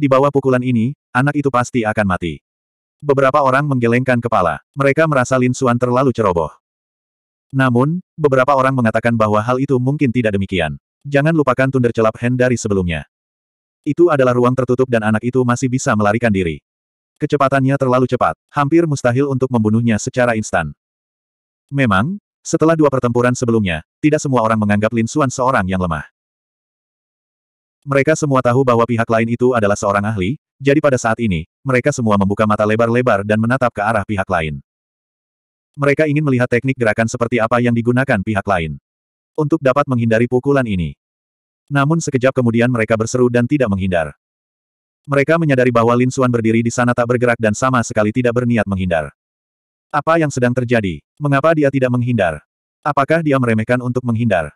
di bawah pukulan ini, anak itu pasti akan mati. Beberapa orang menggelengkan kepala. Mereka merasa Lin Suan terlalu ceroboh. Namun, beberapa orang mengatakan bahwa hal itu mungkin tidak demikian. Jangan lupakan tunder celap hand dari sebelumnya. Itu adalah ruang tertutup dan anak itu masih bisa melarikan diri. Kecepatannya terlalu cepat, hampir mustahil untuk membunuhnya secara instan. Memang, setelah dua pertempuran sebelumnya, tidak semua orang menganggap Lin Suan seorang yang lemah. Mereka semua tahu bahwa pihak lain itu adalah seorang ahli, jadi pada saat ini, mereka semua membuka mata lebar-lebar dan menatap ke arah pihak lain. Mereka ingin melihat teknik gerakan seperti apa yang digunakan pihak lain. Untuk dapat menghindari pukulan ini. Namun sekejap kemudian mereka berseru dan tidak menghindar. Mereka menyadari bahwa Lin Suan berdiri di sana tak bergerak dan sama sekali tidak berniat menghindar. Apa yang sedang terjadi? Mengapa dia tidak menghindar? Apakah dia meremehkan untuk menghindar?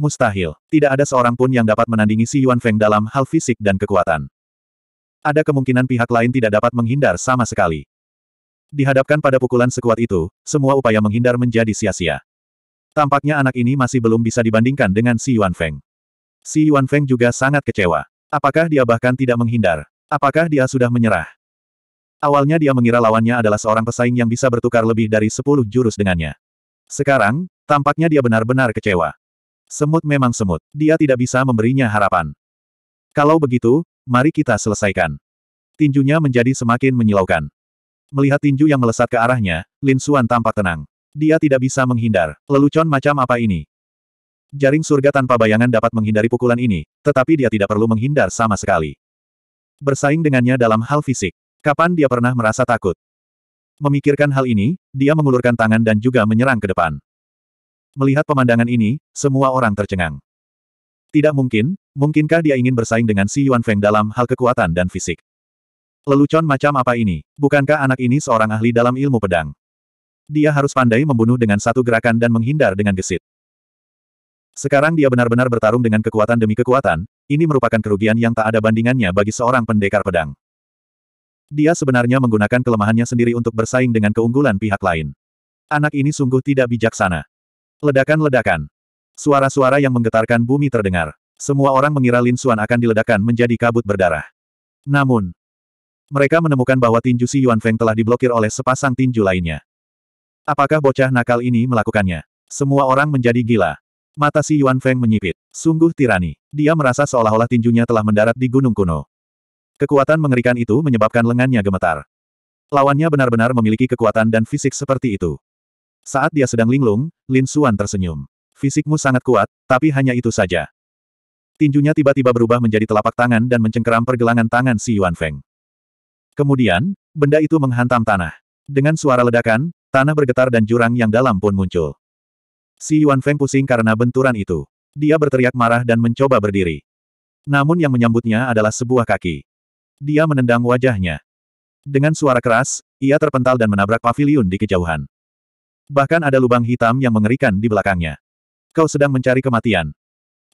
Mustahil. Tidak ada seorang pun yang dapat menandingi Si Yuan Feng dalam hal fisik dan kekuatan. Ada kemungkinan pihak lain tidak dapat menghindar sama sekali. Dihadapkan pada pukulan sekuat itu, semua upaya menghindar menjadi sia-sia. Tampaknya anak ini masih belum bisa dibandingkan dengan Si Yuan Feng. Si Yuan Feng juga sangat kecewa. Apakah dia bahkan tidak menghindar? Apakah dia sudah menyerah? Awalnya dia mengira lawannya adalah seorang pesaing yang bisa bertukar lebih dari 10 jurus dengannya. Sekarang, tampaknya dia benar-benar kecewa. Semut memang semut, dia tidak bisa memberinya harapan. Kalau begitu, mari kita selesaikan. Tinjunya menjadi semakin menyilaukan. Melihat tinju yang melesat ke arahnya, Lin Suan tampak tenang. Dia tidak bisa menghindar. Lelucon macam apa ini? Jaring surga tanpa bayangan dapat menghindari pukulan ini, tetapi dia tidak perlu menghindar sama sekali. Bersaing dengannya dalam hal fisik. Kapan dia pernah merasa takut? Memikirkan hal ini, dia mengulurkan tangan dan juga menyerang ke depan. Melihat pemandangan ini, semua orang tercengang. Tidak mungkin, mungkinkah dia ingin bersaing dengan si Yuan Feng dalam hal kekuatan dan fisik? Lelucon macam apa ini? Bukankah anak ini seorang ahli dalam ilmu pedang? Dia harus pandai membunuh dengan satu gerakan dan menghindar dengan gesit. Sekarang dia benar-benar bertarung dengan kekuatan demi kekuatan, ini merupakan kerugian yang tak ada bandingannya bagi seorang pendekar pedang. Dia sebenarnya menggunakan kelemahannya sendiri untuk bersaing dengan keunggulan pihak lain. Anak ini sungguh tidak bijaksana. Ledakan-ledakan. Suara-suara yang menggetarkan bumi terdengar. Semua orang mengira Lin Xuan akan diledakkan menjadi kabut berdarah. Namun, mereka menemukan bahwa tinju si Yuan Feng telah diblokir oleh sepasang tinju lainnya. Apakah bocah nakal ini melakukannya? Semua orang menjadi gila. Mata si Yuan Feng menyipit. Sungguh tirani. Dia merasa seolah-olah tinjunya telah mendarat di gunung kuno. Kekuatan mengerikan itu menyebabkan lengannya gemetar. Lawannya benar-benar memiliki kekuatan dan fisik seperti itu. Saat dia sedang linglung, Lin Xuan tersenyum. Fisikmu sangat kuat, tapi hanya itu saja. Tinjunya tiba-tiba berubah menjadi telapak tangan dan mencengkeram pergelangan tangan si Yuan Feng. Kemudian, benda itu menghantam tanah. Dengan suara ledakan, tanah bergetar dan jurang yang dalam pun muncul. Si Yuan Feng pusing karena benturan itu. Dia berteriak marah dan mencoba berdiri. Namun yang menyambutnya adalah sebuah kaki. Dia menendang wajahnya. Dengan suara keras, ia terpental dan menabrak pavilion di kejauhan. Bahkan ada lubang hitam yang mengerikan di belakangnya. Kau sedang mencari kematian.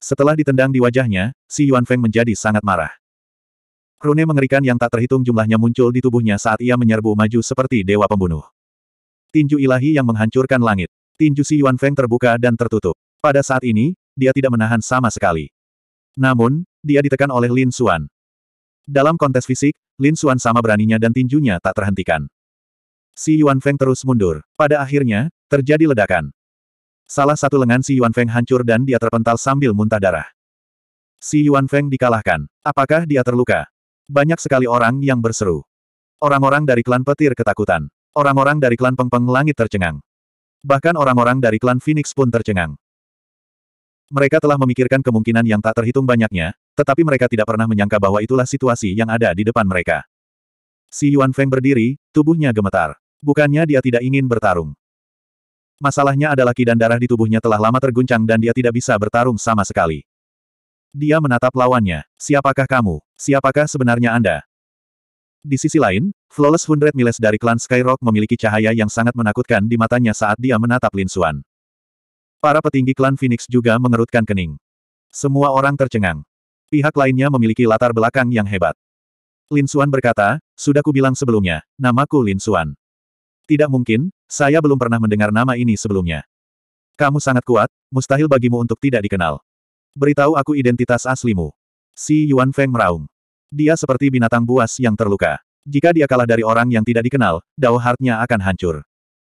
Setelah ditendang di wajahnya, si Yuan Feng menjadi sangat marah. Rune mengerikan yang tak terhitung jumlahnya muncul di tubuhnya saat ia menyerbu maju seperti dewa pembunuh. Tinju ilahi yang menghancurkan langit. Tinju si Yuan Feng terbuka dan tertutup. Pada saat ini, dia tidak menahan sama sekali. Namun, dia ditekan oleh Lin Xuan. Dalam kontes fisik, Lin Xuan sama beraninya dan tinjunya tak terhentikan. Si Yuan Feng terus mundur. Pada akhirnya, terjadi ledakan. Salah satu lengan Si Yuan Feng hancur dan dia terpental sambil muntah darah. Si Yuan Feng dikalahkan. Apakah dia terluka? Banyak sekali orang yang berseru. Orang-orang dari klan petir ketakutan. Orang-orang dari klan Pengpeng -peng Langit tercengang. Bahkan orang-orang dari klan Phoenix pun tercengang. Mereka telah memikirkan kemungkinan yang tak terhitung banyaknya, tetapi mereka tidak pernah menyangka bahwa itulah situasi yang ada di depan mereka. Si Yuan Feng berdiri, tubuhnya gemetar. Bukannya dia tidak ingin bertarung. Masalahnya adalah ki dan darah di tubuhnya telah lama terguncang dan dia tidak bisa bertarung sama sekali. Dia menatap lawannya. Siapakah kamu? Siapakah sebenarnya Anda? Di sisi lain, Flawless Hundred Miles dari klan Skyrock memiliki cahaya yang sangat menakutkan di matanya saat dia menatap Lin Suan. Para petinggi klan Phoenix juga mengerutkan kening. Semua orang tercengang. Pihak lainnya memiliki latar belakang yang hebat. Lin Suan berkata, sudah kubilang sebelumnya, namaku Lin Suan. Tidak mungkin, saya belum pernah mendengar nama ini sebelumnya. Kamu sangat kuat, mustahil bagimu untuk tidak dikenal. Beritahu aku identitas aslimu. Si Yuan Feng meraung. Dia seperti binatang buas yang terluka. Jika dia kalah dari orang yang tidak dikenal, Dao Heart-nya akan hancur.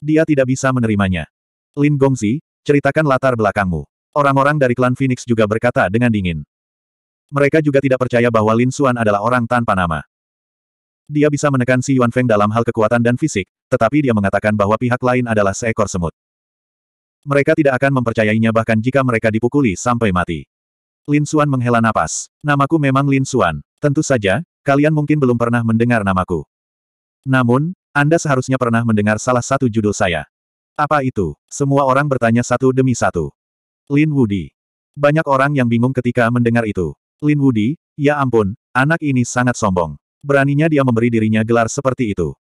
Dia tidak bisa menerimanya. Lin Gongzi, ceritakan latar belakangmu. Orang-orang dari klan Phoenix juga berkata dengan dingin. Mereka juga tidak percaya bahwa Lin Xuan adalah orang tanpa nama. Dia bisa menekan Si Yuan Feng dalam hal kekuatan dan fisik, tetapi dia mengatakan bahwa pihak lain adalah seekor semut. Mereka tidak akan mempercayainya bahkan jika mereka dipukuli sampai mati. Lin Xuan menghela napas. Namaku memang Lin Xuan. Tentu saja, kalian mungkin belum pernah mendengar namaku. Namun, Anda seharusnya pernah mendengar salah satu judul saya. Apa itu? Semua orang bertanya satu demi satu. Lin Wudi. Banyak orang yang bingung ketika mendengar itu. Lin Wudi, ya ampun, anak ini sangat sombong. Beraninya dia memberi dirinya gelar seperti itu.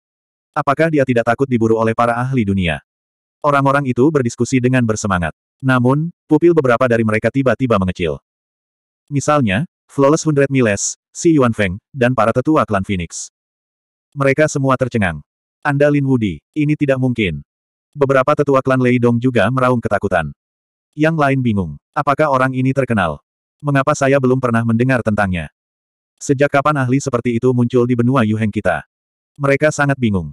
Apakah dia tidak takut diburu oleh para ahli dunia? Orang-orang itu berdiskusi dengan bersemangat. Namun, pupil beberapa dari mereka tiba-tiba mengecil. Misalnya, Flawless Hundred Miles, Si Yuan Feng, dan para tetua klan Phoenix. Mereka semua tercengang. Anda Lin Wudi, ini tidak mungkin. Beberapa tetua klan Lei Dong juga meraung ketakutan. Yang lain bingung. Apakah orang ini terkenal? Mengapa saya belum pernah mendengar tentangnya? Sejak kapan ahli seperti itu muncul di benua Yuheng kita? Mereka sangat bingung.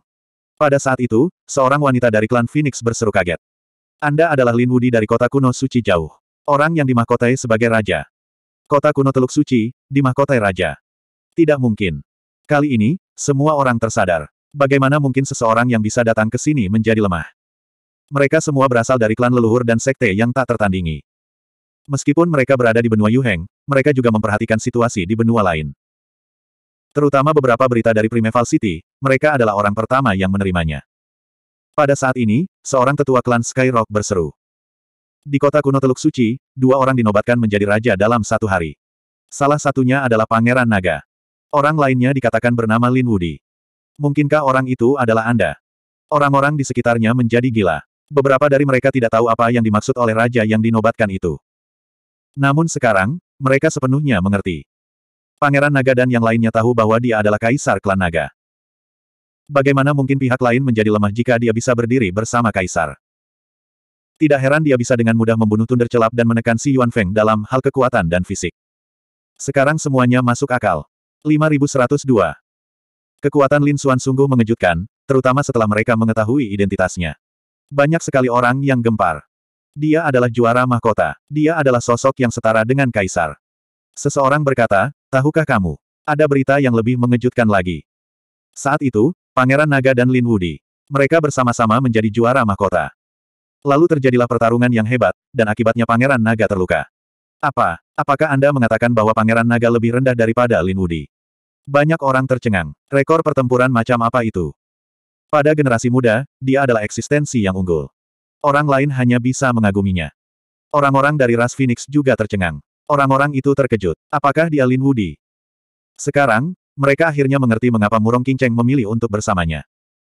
Pada saat itu, seorang wanita dari klan Phoenix berseru kaget. Anda adalah Lin Wudi dari kota kuno suci jauh. Orang yang dimahkotai sebagai raja. Kota kuno Teluk Suci, dimahkotai raja. Tidak mungkin. Kali ini, semua orang tersadar. Bagaimana mungkin seseorang yang bisa datang ke sini menjadi lemah? Mereka semua berasal dari klan leluhur dan sekte yang tak tertandingi. Meskipun mereka berada di benua Yuheng, mereka juga memperhatikan situasi di benua lain. Terutama beberapa berita dari Primeval City, mereka adalah orang pertama yang menerimanya. Pada saat ini, seorang tetua klan Skyrock berseru. Di kota kuno Teluk Suci, dua orang dinobatkan menjadi raja dalam satu hari. Salah satunya adalah Pangeran Naga. Orang lainnya dikatakan bernama Lin Woody. Mungkinkah orang itu adalah Anda? Orang-orang di sekitarnya menjadi gila. Beberapa dari mereka tidak tahu apa yang dimaksud oleh raja yang dinobatkan itu. Namun sekarang, mereka sepenuhnya mengerti. Pangeran Naga dan yang lainnya tahu bahwa dia adalah kaisar klan Naga. Bagaimana mungkin pihak lain menjadi lemah jika dia bisa berdiri bersama kaisar? Tidak heran dia bisa dengan mudah membunuh Tunder Celap dan menekan Si Yuan Feng dalam hal kekuatan dan fisik. Sekarang semuanya masuk akal. 5102. Kekuatan Lin Xuan sungguh mengejutkan, terutama setelah mereka mengetahui identitasnya. Banyak sekali orang yang gempar. Dia adalah juara mahkota. Dia adalah sosok yang setara dengan kaisar. Seseorang berkata, tahukah kamu? Ada berita yang lebih mengejutkan lagi. Saat itu, Pangeran Naga dan Lin Wudi. Mereka bersama-sama menjadi juara mahkota. Lalu terjadilah pertarungan yang hebat, dan akibatnya Pangeran Naga terluka. Apa? Apakah Anda mengatakan bahwa Pangeran Naga lebih rendah daripada Lin Wudi? Banyak orang tercengang. Rekor pertempuran macam apa itu? Pada generasi muda, dia adalah eksistensi yang unggul. Orang lain hanya bisa mengaguminya. Orang-orang dari ras Phoenix juga tercengang. Orang-orang itu terkejut. Apakah dia Lin Wudi? Sekarang, mereka akhirnya mengerti mengapa Murong Qingcheng memilih untuk bersamanya.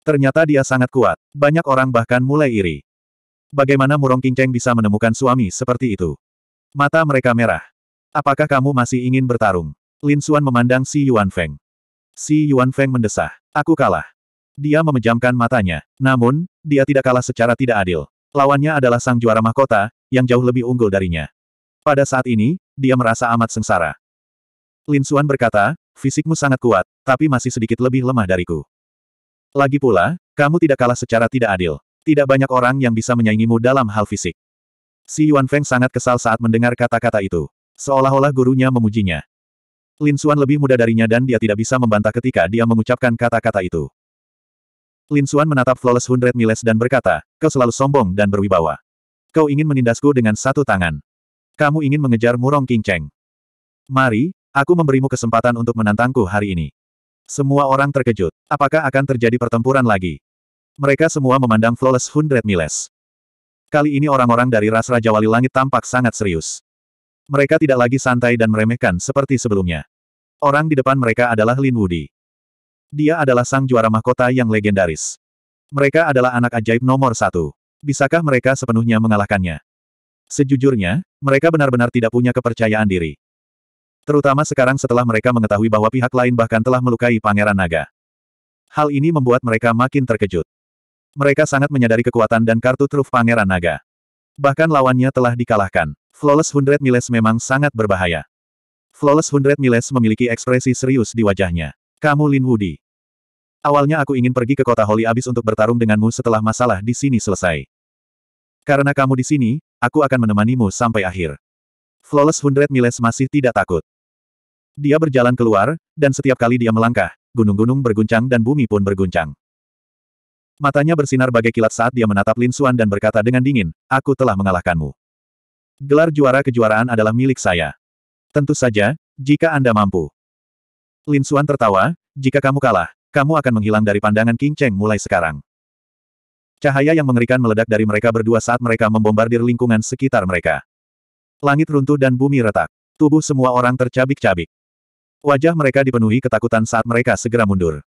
Ternyata dia sangat kuat. Banyak orang bahkan mulai iri. Bagaimana Murong Qingcheng bisa menemukan suami seperti itu? Mata mereka merah. Apakah kamu masih ingin bertarung? Lin Xuan memandang Si Yuan Feng. Si Yuan Feng mendesah. Aku kalah. Dia memejamkan matanya. Namun, dia tidak kalah secara tidak adil. Lawannya adalah sang juara mahkota, yang jauh lebih unggul darinya. Pada saat ini, dia merasa amat sengsara. Lin Suan berkata, fisikmu sangat kuat, tapi masih sedikit lebih lemah dariku. Lagi pula, kamu tidak kalah secara tidak adil. Tidak banyak orang yang bisa menyaingimu dalam hal fisik. Si Yuan Feng sangat kesal saat mendengar kata-kata itu. Seolah-olah gurunya memujinya. Lin Suan lebih muda darinya dan dia tidak bisa membantah ketika dia mengucapkan kata-kata itu. Lin Xuan menatap Flawless Hundred Miles dan berkata, kau selalu sombong dan berwibawa. Kau ingin menindasku dengan satu tangan. Kamu ingin mengejar Murong King Cheng. Mari, aku memberimu kesempatan untuk menantangku hari ini. Semua orang terkejut. Apakah akan terjadi pertempuran lagi? Mereka semua memandang Flawless Hundred Miles. Kali ini orang-orang dari ras Raja Wali Langit tampak sangat serius. Mereka tidak lagi santai dan meremehkan seperti sebelumnya. Orang di depan mereka adalah Lin Wudi. Dia adalah sang juara mahkota yang legendaris. Mereka adalah anak ajaib nomor satu. Bisakah mereka sepenuhnya mengalahkannya? Sejujurnya, mereka benar-benar tidak punya kepercayaan diri. Terutama sekarang setelah mereka mengetahui bahwa pihak lain bahkan telah melukai Pangeran Naga. Hal ini membuat mereka makin terkejut. Mereka sangat menyadari kekuatan dan kartu truf Pangeran Naga. Bahkan lawannya telah dikalahkan. Flawless Hundred Miles memang sangat berbahaya. Flawless Hundred Miles memiliki ekspresi serius di wajahnya. Kamu Lin Wudi. Awalnya aku ingin pergi ke kota Holy Abyss untuk bertarung denganmu setelah masalah di sini selesai. Karena kamu di sini, aku akan menemanimu sampai akhir. Flawless Hundred Miles masih tidak takut. Dia berjalan keluar, dan setiap kali dia melangkah, gunung-gunung berguncang dan bumi pun berguncang. Matanya bersinar bagai kilat saat dia menatap Lin Xuan dan berkata dengan dingin, aku telah mengalahkanmu. Gelar juara kejuaraan adalah milik saya. Tentu saja, jika Anda mampu. Lin Suan tertawa, jika kamu kalah, kamu akan menghilang dari pandangan King Cheng mulai sekarang. Cahaya yang mengerikan meledak dari mereka berdua saat mereka membombardir lingkungan sekitar mereka. Langit runtuh dan bumi retak. Tubuh semua orang tercabik-cabik. Wajah mereka dipenuhi ketakutan saat mereka segera mundur.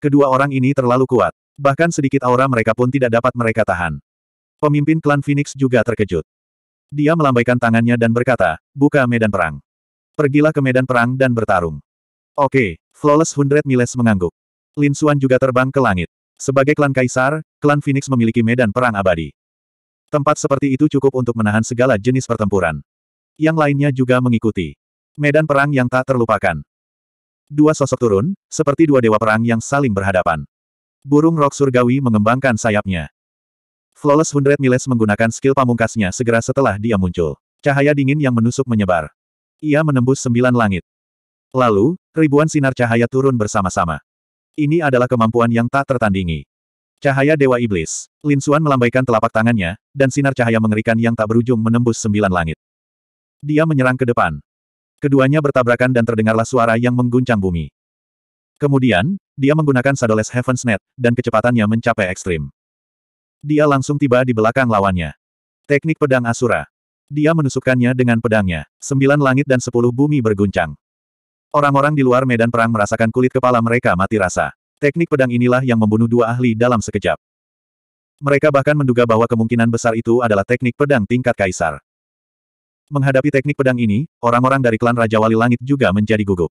Kedua orang ini terlalu kuat. Bahkan sedikit aura mereka pun tidak dapat mereka tahan. Pemimpin klan Phoenix juga terkejut. Dia melambaikan tangannya dan berkata, buka medan perang. Pergilah ke medan perang dan bertarung. Oke, Flawless Hundred Miles mengangguk. Lin Xuan juga terbang ke langit. Sebagai klan kaisar, klan Phoenix memiliki medan perang abadi. Tempat seperti itu cukup untuk menahan segala jenis pertempuran. Yang lainnya juga mengikuti. Medan perang yang tak terlupakan. Dua sosok turun, seperti dua dewa perang yang saling berhadapan. Burung rok surgawi mengembangkan sayapnya. Flawless Hundred Miles menggunakan skill pamungkasnya segera setelah dia muncul. Cahaya dingin yang menusuk menyebar. Ia menembus sembilan langit. Lalu, ribuan sinar cahaya turun bersama-sama. Ini adalah kemampuan yang tak tertandingi. Cahaya Dewa Iblis. Lin Xuan melambaikan telapak tangannya, dan sinar cahaya mengerikan yang tak berujung menembus sembilan langit. Dia menyerang ke depan. Keduanya bertabrakan dan terdengarlah suara yang mengguncang bumi. Kemudian, dia menggunakan Sadoles Heaven's Net, dan kecepatannya mencapai ekstrim. Dia langsung tiba di belakang lawannya. Teknik pedang Asura. Dia menusukkannya dengan pedangnya. Sembilan langit dan sepuluh bumi berguncang. Orang-orang di luar medan perang merasakan kulit kepala mereka mati rasa. Teknik pedang inilah yang membunuh dua ahli dalam sekejap. Mereka bahkan menduga bahwa kemungkinan besar itu adalah teknik pedang tingkat kaisar. Menghadapi teknik pedang ini, orang-orang dari klan Raja Wali Langit juga menjadi gugup.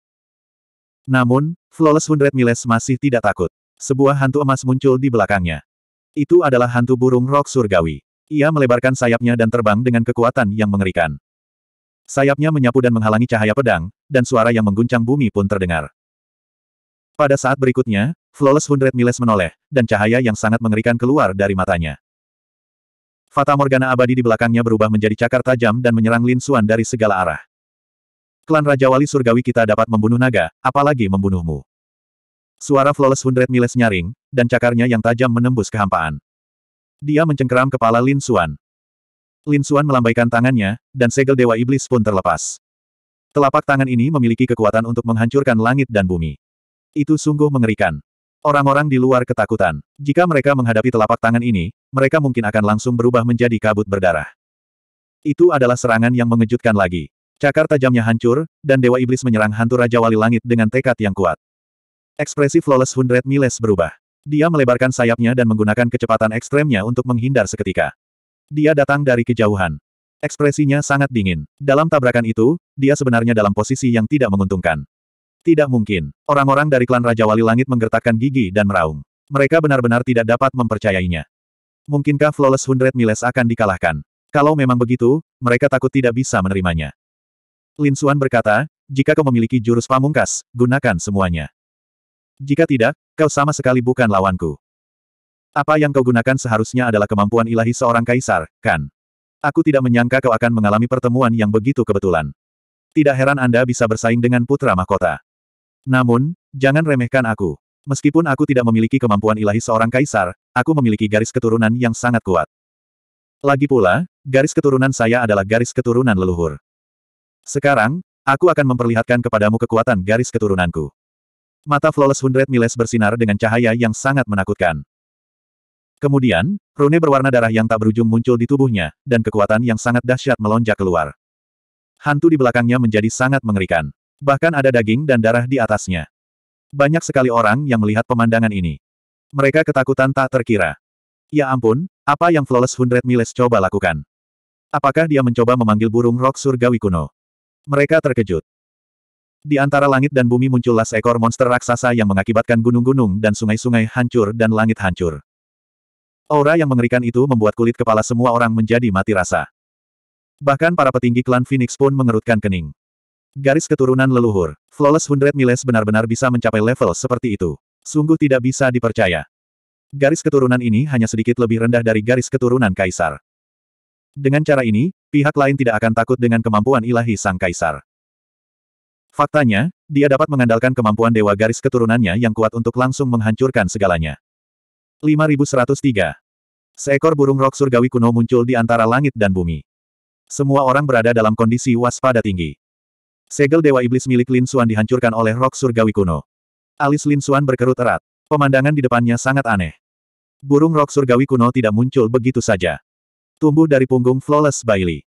Namun, Flawless Hundred Miles masih tidak takut. Sebuah hantu emas muncul di belakangnya. Itu adalah hantu burung rok surgawi. Ia melebarkan sayapnya dan terbang dengan kekuatan yang mengerikan. Sayapnya menyapu dan menghalangi cahaya pedang, dan suara yang mengguncang bumi pun terdengar. Pada saat berikutnya, Flawless Hundred Miles menoleh, dan cahaya yang sangat mengerikan keluar dari matanya. Fata Morgana abadi di belakangnya berubah menjadi cakar tajam dan menyerang Lin Xuan dari segala arah. Klan Raja Wali Surgawi kita dapat membunuh naga, apalagi membunuhmu. Suara Flawless Hundred Miles nyaring, dan cakarnya yang tajam menembus kehampaan. Dia mencengkeram kepala Lin Xuan. Lin Xuan melambaikan tangannya, dan segel Dewa Iblis pun terlepas. Telapak tangan ini memiliki kekuatan untuk menghancurkan langit dan bumi. Itu sungguh mengerikan. Orang-orang di luar ketakutan. Jika mereka menghadapi telapak tangan ini, mereka mungkin akan langsung berubah menjadi kabut berdarah. Itu adalah serangan yang mengejutkan lagi. Cakar tajamnya hancur, dan Dewa Iblis menyerang hantu Raja Wali Langit dengan tekad yang kuat. Ekspresi Flawless Hundred Miles berubah. Dia melebarkan sayapnya dan menggunakan kecepatan ekstremnya untuk menghindar seketika. Dia datang dari kejauhan. Ekspresinya sangat dingin. Dalam tabrakan itu, dia sebenarnya dalam posisi yang tidak menguntungkan. Tidak mungkin. Orang-orang dari klan Raja Wali Langit menggertakkan gigi dan meraung. Mereka benar-benar tidak dapat mempercayainya. Mungkinkah Flawless Hundred Miles akan dikalahkan? Kalau memang begitu, mereka takut tidak bisa menerimanya. Lin Suan berkata, jika kau memiliki jurus pamungkas, gunakan semuanya. Jika tidak, kau sama sekali bukan lawanku. Apa yang kau gunakan seharusnya adalah kemampuan ilahi seorang kaisar, kan? Aku tidak menyangka kau akan mengalami pertemuan yang begitu kebetulan. Tidak heran Anda bisa bersaing dengan putra mahkota. Namun, jangan remehkan aku. Meskipun aku tidak memiliki kemampuan ilahi seorang kaisar, aku memiliki garis keturunan yang sangat kuat. Lagi pula, garis keturunan saya adalah garis keturunan leluhur. Sekarang, aku akan memperlihatkan kepadamu kekuatan garis keturunanku. Mata Flawless Hundred Miles bersinar dengan cahaya yang sangat menakutkan. Kemudian, rune berwarna darah yang tak berujung muncul di tubuhnya, dan kekuatan yang sangat dahsyat melonjak keluar. Hantu di belakangnya menjadi sangat mengerikan. Bahkan ada daging dan darah di atasnya. Banyak sekali orang yang melihat pemandangan ini. Mereka ketakutan tak terkira. Ya ampun, apa yang Flawless Hundred Miles coba lakukan? Apakah dia mencoba memanggil burung rok surgawi kuno? Mereka terkejut. Di antara langit dan bumi muncullah seekor monster raksasa yang mengakibatkan gunung-gunung dan sungai-sungai hancur dan langit hancur. Aura yang mengerikan itu membuat kulit kepala semua orang menjadi mati rasa. Bahkan para petinggi klan Phoenix pun mengerutkan kening. Garis keturunan leluhur, Flawless Hundred Miles benar-benar bisa mencapai level seperti itu. Sungguh tidak bisa dipercaya. Garis keturunan ini hanya sedikit lebih rendah dari garis keturunan kaisar. Dengan cara ini, pihak lain tidak akan takut dengan kemampuan ilahi sang kaisar. Faktanya, dia dapat mengandalkan kemampuan dewa garis keturunannya yang kuat untuk langsung menghancurkan segalanya. 5103. Seekor burung rok surgawi kuno muncul di antara langit dan bumi. Semua orang berada dalam kondisi waspada tinggi. Segel Dewa Iblis milik Lin Xuan dihancurkan oleh rok surgawi kuno. Alis Lin Xuan berkerut erat. Pemandangan di depannya sangat aneh. Burung rok surgawi kuno tidak muncul begitu saja. Tumbuh dari punggung Flawless Bailey.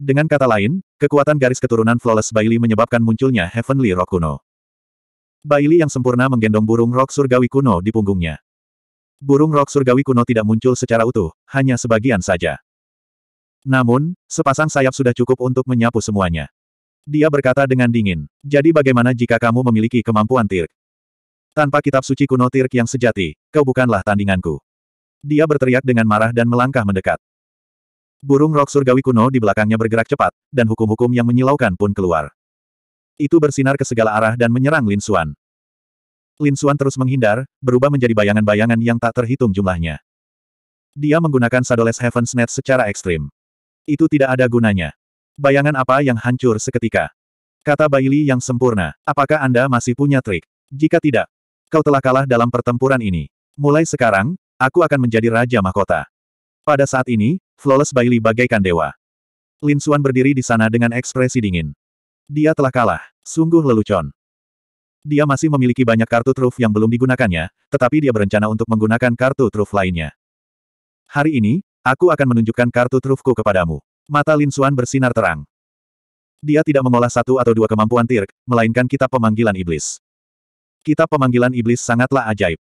Dengan kata lain, kekuatan garis keturunan Flawless Bailey menyebabkan munculnya Heavenly Rock kuno. Bailey yang sempurna menggendong burung rok surgawi kuno di punggungnya burung rok surgawi kuno tidak muncul secara utuh, hanya sebagian saja. Namun, sepasang sayap sudah cukup untuk menyapu semuanya. Dia berkata dengan dingin, jadi bagaimana jika kamu memiliki kemampuan tirk? Tanpa kitab suci kuno tirk yang sejati, kau bukanlah tandinganku. Dia berteriak dengan marah dan melangkah mendekat. Burung rok surgawi kuno di belakangnya bergerak cepat, dan hukum-hukum yang menyilaukan pun keluar. Itu bersinar ke segala arah dan menyerang Lin Suan. Lin Xuan terus menghindar, berubah menjadi bayangan-bayangan yang tak terhitung jumlahnya. Dia menggunakan Sadoles Heaven's Net secara ekstrim. Itu tidak ada gunanya. Bayangan apa yang hancur seketika? Kata Bailey yang sempurna, apakah Anda masih punya trik? Jika tidak, kau telah kalah dalam pertempuran ini. Mulai sekarang, aku akan menjadi Raja Mahkota. Pada saat ini, Flawless Bailey bagaikan dewa. Lin Xuan berdiri di sana dengan ekspresi dingin. Dia telah kalah, sungguh lelucon. Dia masih memiliki banyak kartu truf yang belum digunakannya, tetapi dia berencana untuk menggunakan kartu truf lainnya. Hari ini, aku akan menunjukkan kartu trufku kepadamu. Mata Lin Xuan bersinar terang. Dia tidak mengolah satu atau dua kemampuan Tirk, melainkan kitab pemanggilan iblis. Kitab pemanggilan iblis sangatlah ajaib.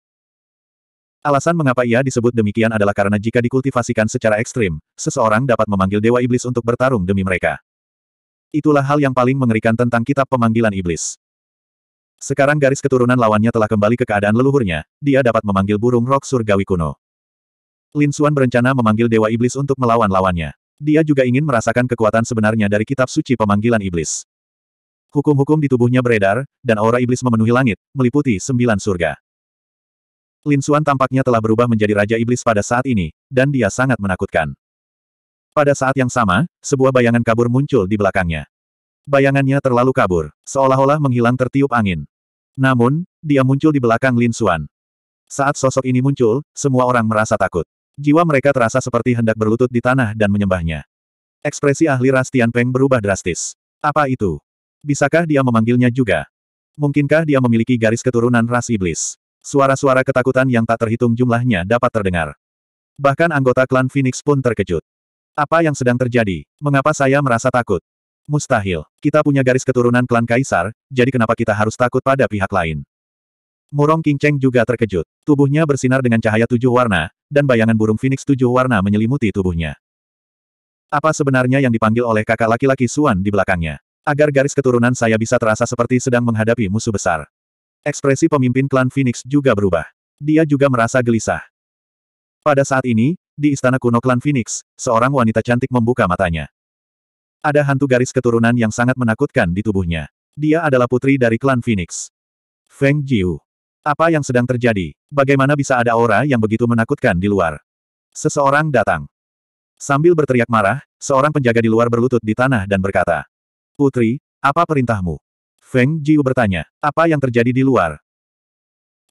Alasan mengapa ia disebut demikian adalah karena jika dikultivasikan secara ekstrim, seseorang dapat memanggil dewa iblis untuk bertarung demi mereka. Itulah hal yang paling mengerikan tentang kitab pemanggilan iblis. Sekarang garis keturunan lawannya telah kembali ke keadaan leluhurnya, dia dapat memanggil burung rok surgawi kuno. Lin Xuan berencana memanggil Dewa Iblis untuk melawan lawannya. Dia juga ingin merasakan kekuatan sebenarnya dari kitab suci pemanggilan iblis. Hukum-hukum di tubuhnya beredar, dan aura iblis memenuhi langit, meliputi sembilan surga. Lin Xuan tampaknya telah berubah menjadi Raja Iblis pada saat ini, dan dia sangat menakutkan. Pada saat yang sama, sebuah bayangan kabur muncul di belakangnya. Bayangannya terlalu kabur, seolah-olah menghilang tertiup angin. Namun, dia muncul di belakang Lin Xuan. Saat sosok ini muncul, semua orang merasa takut. Jiwa mereka terasa seperti hendak berlutut di tanah dan menyembahnya. Ekspresi ahli ras Tian Peng berubah drastis. Apa itu? Bisakah dia memanggilnya juga? Mungkinkah dia memiliki garis keturunan ras iblis? Suara-suara ketakutan yang tak terhitung jumlahnya dapat terdengar. Bahkan anggota klan Phoenix pun terkejut. Apa yang sedang terjadi? Mengapa saya merasa takut? Mustahil. Kita punya garis keturunan klan Kaisar, jadi kenapa kita harus takut pada pihak lain? Murong King Cheng juga terkejut. Tubuhnya bersinar dengan cahaya tujuh warna, dan bayangan burung Phoenix tujuh warna menyelimuti tubuhnya. Apa sebenarnya yang dipanggil oleh kakak laki-laki Suan di belakangnya? Agar garis keturunan saya bisa terasa seperti sedang menghadapi musuh besar. Ekspresi pemimpin klan Phoenix juga berubah. Dia juga merasa gelisah. Pada saat ini, di istana kuno klan Phoenix, seorang wanita cantik membuka matanya. Ada hantu garis keturunan yang sangat menakutkan di tubuhnya. Dia adalah putri dari klan Phoenix. Feng Jiu. Apa yang sedang terjadi? Bagaimana bisa ada aura yang begitu menakutkan di luar? Seseorang datang. Sambil berteriak marah, seorang penjaga di luar berlutut di tanah dan berkata, Putri, apa perintahmu? Feng Jiu bertanya, apa yang terjadi di luar?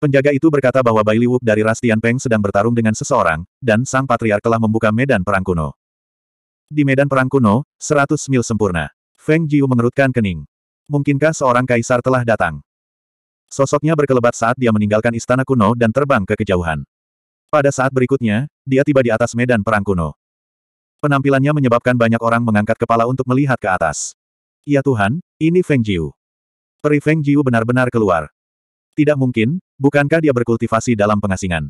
Penjaga itu berkata bahwa Bai Liwu dari Rastian Peng sedang bertarung dengan seseorang, dan sang patriark telah membuka medan perang kuno. Di medan perang kuno, 100 mil sempurna. Feng Jiu mengerutkan kening. Mungkinkah seorang kaisar telah datang? Sosoknya berkelebat saat dia meninggalkan istana kuno dan terbang ke kejauhan. Pada saat berikutnya, dia tiba di atas medan perang kuno. Penampilannya menyebabkan banyak orang mengangkat kepala untuk melihat ke atas. Ya Tuhan, ini Feng Jiu. Peri Feng Jiu benar-benar keluar. Tidak mungkin, bukankah dia berkultivasi dalam pengasingan?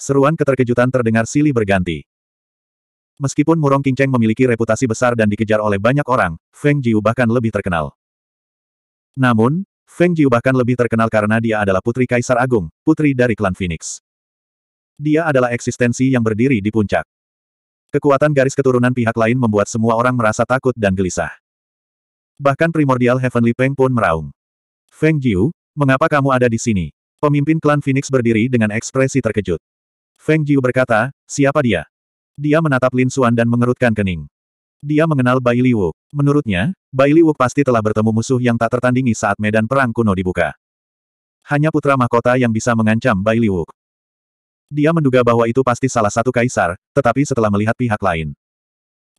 Seruan keterkejutan terdengar silih berganti. Meskipun Murong Qingcheng memiliki reputasi besar dan dikejar oleh banyak orang, Feng Jiu bahkan lebih terkenal. Namun, Feng Jiu bahkan lebih terkenal karena dia adalah putri Kaisar Agung, putri dari klan Phoenix. Dia adalah eksistensi yang berdiri di puncak. Kekuatan garis keturunan pihak lain membuat semua orang merasa takut dan gelisah. Bahkan primordial Heavenly Peng pun meraung. Feng Jiu, mengapa kamu ada di sini? Pemimpin klan Phoenix berdiri dengan ekspresi terkejut. Feng Jiu berkata, siapa dia? Dia menatap Lin Suan dan mengerutkan kening. Dia mengenal Bai Liwu. Menurutnya, Bai Liwu pasti telah bertemu musuh yang tak tertandingi saat medan perang kuno dibuka. Hanya putra mahkota yang bisa mengancam Bai Liwu. Dia menduga bahwa itu pasti salah satu kaisar, tetapi setelah melihat pihak lain.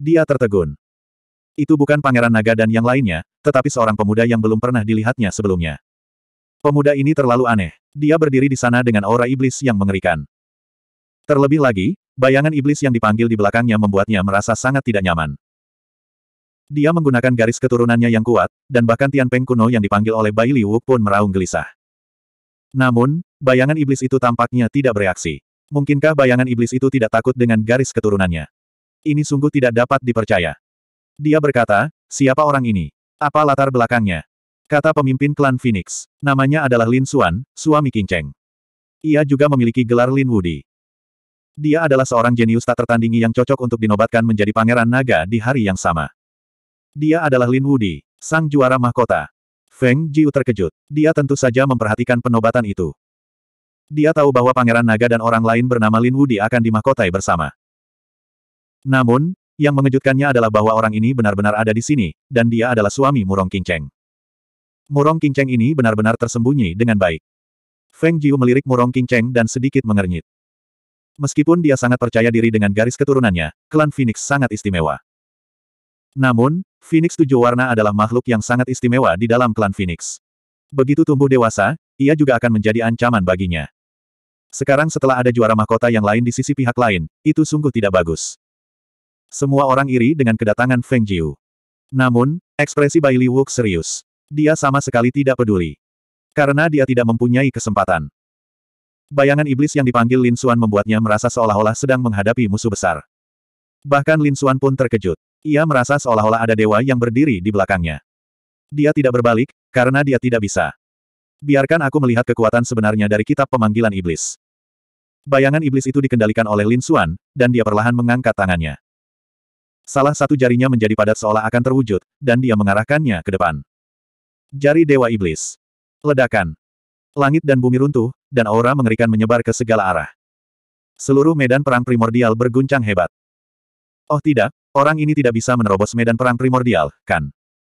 Dia tertegun. Itu bukan pangeran naga dan yang lainnya, tetapi seorang pemuda yang belum pernah dilihatnya sebelumnya. Pemuda ini terlalu aneh. Dia berdiri di sana dengan aura iblis yang mengerikan. Terlebih lagi, Bayangan iblis yang dipanggil di belakangnya membuatnya merasa sangat tidak nyaman. Dia menggunakan garis keturunannya yang kuat, dan bahkan Tian Peng kuno yang dipanggil oleh Bai Liu pun meraung gelisah. Namun, bayangan iblis itu tampaknya tidak bereaksi. Mungkinkah bayangan iblis itu tidak takut dengan garis keturunannya? Ini sungguh tidak dapat dipercaya. Dia berkata, siapa orang ini? Apa latar belakangnya? Kata pemimpin klan Phoenix. Namanya adalah Lin Xuan, suami King Cheng. Ia juga memiliki gelar Lin Wudi. Dia adalah seorang jenius tak tertandingi yang cocok untuk dinobatkan menjadi pangeran naga di hari yang sama. Dia adalah Lin Wudi, sang juara mahkota. Feng Jiu terkejut. Dia tentu saja memperhatikan penobatan itu. Dia tahu bahwa pangeran naga dan orang lain bernama Lin Wudi akan dimahkotai bersama. Namun, yang mengejutkannya adalah bahwa orang ini benar-benar ada di sini, dan dia adalah suami Murong Kinceng. Murong Kinceng ini benar-benar tersembunyi dengan baik. Feng Jiu melirik Murong Kinceng dan sedikit mengernyit. Meskipun dia sangat percaya diri dengan garis keturunannya, klan Phoenix sangat istimewa. Namun, Phoenix tujuh warna adalah makhluk yang sangat istimewa di dalam klan Phoenix. Begitu tumbuh dewasa, ia juga akan menjadi ancaman baginya. Sekarang setelah ada juara mahkota yang lain di sisi pihak lain, itu sungguh tidak bagus. Semua orang iri dengan kedatangan Feng Jiu. Namun, ekspresi Bai Li serius. Dia sama sekali tidak peduli. Karena dia tidak mempunyai kesempatan. Bayangan iblis yang dipanggil Lin Xuan membuatnya merasa seolah-olah sedang menghadapi musuh besar. Bahkan Lin Xuan pun terkejut. Ia merasa seolah-olah ada dewa yang berdiri di belakangnya. Dia tidak berbalik, karena dia tidak bisa. Biarkan aku melihat kekuatan sebenarnya dari kitab pemanggilan iblis. Bayangan iblis itu dikendalikan oleh Lin Xuan, dan dia perlahan mengangkat tangannya. Salah satu jarinya menjadi padat seolah akan terwujud, dan dia mengarahkannya ke depan. Jari Dewa Iblis. Ledakan. Langit dan bumi runtuh, dan aura mengerikan menyebar ke segala arah. Seluruh medan perang primordial berguncang hebat. Oh tidak, orang ini tidak bisa menerobos medan perang primordial, kan?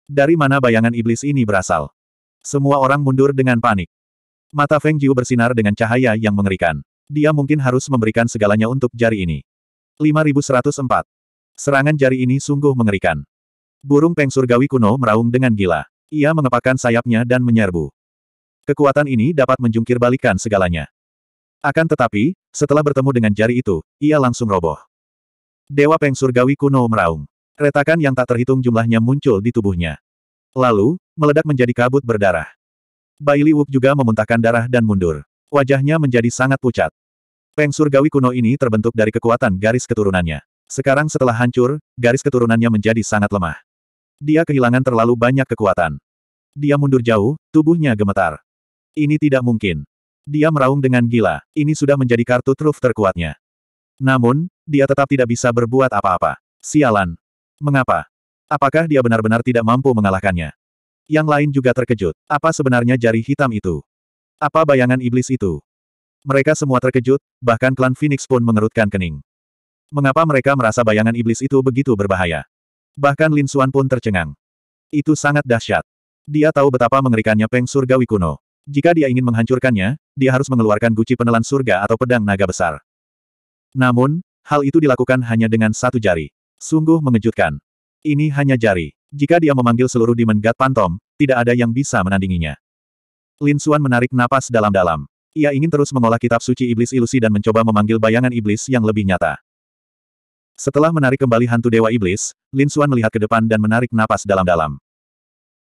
Dari mana bayangan iblis ini berasal? Semua orang mundur dengan panik. Mata Feng Jiu bersinar dengan cahaya yang mengerikan. Dia mungkin harus memberikan segalanya untuk jari ini. 5104. Serangan jari ini sungguh mengerikan. Burung peng surgawi kuno meraung dengan gila. Ia mengepakkan sayapnya dan menyerbu. Kekuatan ini dapat menjungkir balikan segalanya. Akan tetapi, setelah bertemu dengan jari itu, ia langsung roboh. Dewa Peng Surgawi kuno meraung. Retakan yang tak terhitung jumlahnya muncul di tubuhnya. Lalu, meledak menjadi kabut berdarah. Li Wuk juga memuntahkan darah dan mundur. Wajahnya menjadi sangat pucat. Peng Surgawi kuno ini terbentuk dari kekuatan garis keturunannya. Sekarang setelah hancur, garis keturunannya menjadi sangat lemah. Dia kehilangan terlalu banyak kekuatan. Dia mundur jauh, tubuhnya gemetar. Ini tidak mungkin. Dia meraung dengan gila, ini sudah menjadi kartu truf terkuatnya. Namun, dia tetap tidak bisa berbuat apa-apa. Sialan. Mengapa? Apakah dia benar-benar tidak mampu mengalahkannya? Yang lain juga terkejut. Apa sebenarnya jari hitam itu? Apa bayangan iblis itu? Mereka semua terkejut, bahkan klan Phoenix pun mengerutkan kening. Mengapa mereka merasa bayangan iblis itu begitu berbahaya? Bahkan Lin Xuan pun tercengang. Itu sangat dahsyat. Dia tahu betapa mengerikannya Peng Surgawi kuno. Jika dia ingin menghancurkannya, dia harus mengeluarkan guci penelan surga atau pedang naga besar. Namun, hal itu dilakukan hanya dengan satu jari. Sungguh mengejutkan. Ini hanya jari. Jika dia memanggil seluruh Demon God Phantom, tidak ada yang bisa menandinginya. Lin Xuan menarik napas dalam-dalam. Ia ingin terus mengolah kitab suci iblis ilusi dan mencoba memanggil bayangan iblis yang lebih nyata. Setelah menarik kembali hantu dewa iblis, Lin Xuan melihat ke depan dan menarik napas dalam-dalam.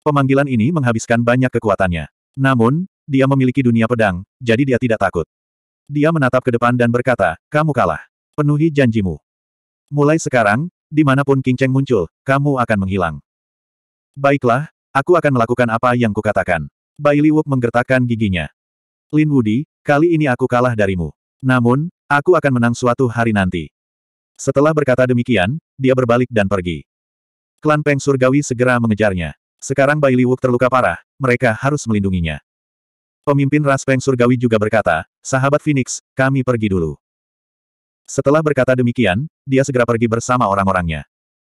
Pemanggilan ini menghabiskan banyak kekuatannya. Namun, dia memiliki dunia pedang, jadi dia tidak takut. Dia menatap ke depan dan berkata, kamu kalah. Penuhi janjimu. Mulai sekarang, dimanapun King Cheng muncul, kamu akan menghilang. Baiklah, aku akan melakukan apa yang kukatakan. Bai wuk menggertakkan giginya. Lin Wudi, kali ini aku kalah darimu. Namun, aku akan menang suatu hari nanti. Setelah berkata demikian, dia berbalik dan pergi. Klan Peng Surgawi segera mengejarnya. Sekarang Bai Liwuk terluka parah, mereka harus melindunginya. Pemimpin ras Peng Surgawi juga berkata, sahabat Phoenix, kami pergi dulu. Setelah berkata demikian, dia segera pergi bersama orang-orangnya.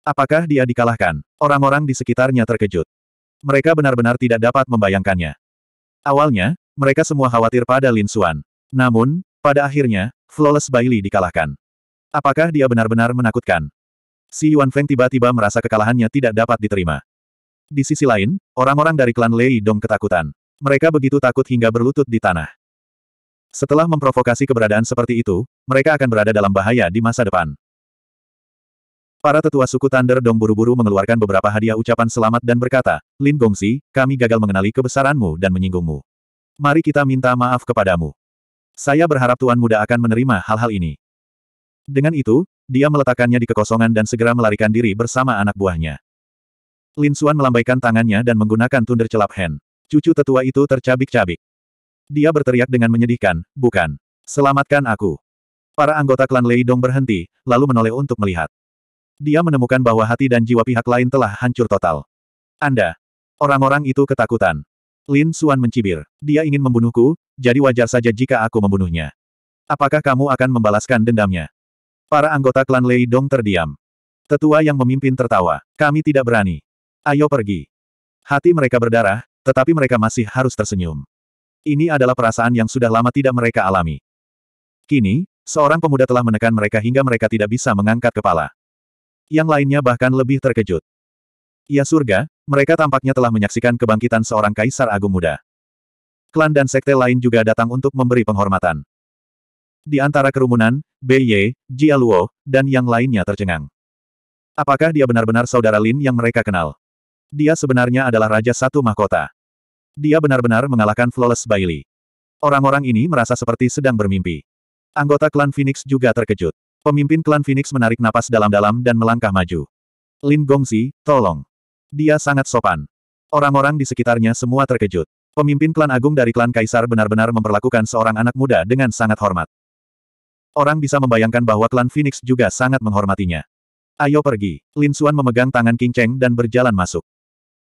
Apakah dia dikalahkan? Orang-orang di sekitarnya terkejut. Mereka benar-benar tidak dapat membayangkannya. Awalnya, mereka semua khawatir pada Lin Xuan. Namun, pada akhirnya, Flawless Bailey dikalahkan. Apakah dia benar-benar menakutkan? Si Yuan Feng tiba-tiba merasa kekalahannya tidak dapat diterima. Di sisi lain, orang-orang dari klan Lei Dong ketakutan. Mereka begitu takut hingga berlutut di tanah. Setelah memprovokasi keberadaan seperti itu, mereka akan berada dalam bahaya di masa depan. Para tetua suku Thunder Dong buru-buru mengeluarkan beberapa hadiah ucapan selamat dan berkata, Lin Gongsi, kami gagal mengenali kebesaranmu dan menyinggungmu. Mari kita minta maaf kepadamu. Saya berharap Tuan Muda akan menerima hal-hal ini. Dengan itu, dia meletakkannya di kekosongan dan segera melarikan diri bersama anak buahnya. Lin Suan melambaikan tangannya dan menggunakan tunder celap hen. Cucu tetua itu tercabik-cabik. Dia berteriak dengan menyedihkan, bukan. Selamatkan aku. Para anggota klan Lei Dong berhenti, lalu menoleh untuk melihat. Dia menemukan bahwa hati dan jiwa pihak lain telah hancur total. Anda. Orang-orang itu ketakutan. Lin Suan mencibir. Dia ingin membunuhku, jadi wajar saja jika aku membunuhnya. Apakah kamu akan membalaskan dendamnya? Para anggota klan Lei Dong terdiam. Tetua yang memimpin tertawa. Kami tidak berani. Ayo pergi. Hati mereka berdarah, tetapi mereka masih harus tersenyum. Ini adalah perasaan yang sudah lama tidak mereka alami. Kini, seorang pemuda telah menekan mereka hingga mereka tidak bisa mengangkat kepala. Yang lainnya bahkan lebih terkejut. Ya surga, mereka tampaknya telah menyaksikan kebangkitan seorang kaisar agung muda. Klan dan sekte lain juga datang untuk memberi penghormatan. Di antara kerumunan, BY, Jialuo, dan yang lainnya tercengang. Apakah dia benar-benar saudara Lin yang mereka kenal? Dia sebenarnya adalah Raja Satu Mahkota. Dia benar-benar mengalahkan Flawless Bailey. Orang-orang ini merasa seperti sedang bermimpi. Anggota klan Phoenix juga terkejut. Pemimpin klan Phoenix menarik napas dalam-dalam dan melangkah maju. Lin Gongzi, tolong. Dia sangat sopan. Orang-orang di sekitarnya semua terkejut. Pemimpin klan agung dari klan Kaisar benar-benar memperlakukan seorang anak muda dengan sangat hormat. Orang bisa membayangkan bahwa klan Phoenix juga sangat menghormatinya. Ayo pergi. Lin Xuan memegang tangan King Cheng dan berjalan masuk.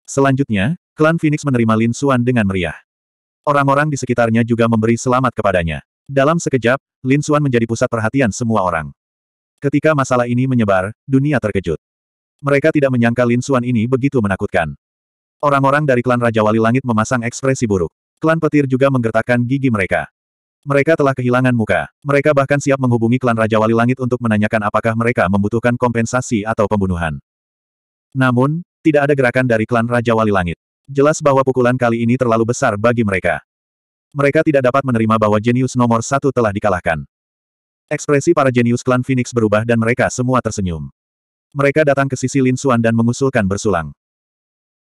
Selanjutnya, klan Phoenix menerima Lin Xuan dengan meriah. Orang-orang di sekitarnya juga memberi selamat kepadanya. Dalam sekejap, Lin Xuan menjadi pusat perhatian semua orang. Ketika masalah ini menyebar, dunia terkejut. Mereka tidak menyangka Lin Xuan ini begitu menakutkan. Orang-orang dari klan Raja Wali Langit memasang ekspresi buruk. Klan petir juga menggertakkan gigi mereka. Mereka telah kehilangan muka. Mereka bahkan siap menghubungi klan Raja Wali Langit untuk menanyakan apakah mereka membutuhkan kompensasi atau pembunuhan. Namun, tidak ada gerakan dari klan Raja Wali Langit. Jelas bahwa pukulan kali ini terlalu besar bagi mereka. Mereka tidak dapat menerima bahwa jenius nomor satu telah dikalahkan. Ekspresi para jenius klan Phoenix berubah dan mereka semua tersenyum. Mereka datang ke sisi Lin Xuan dan mengusulkan bersulang.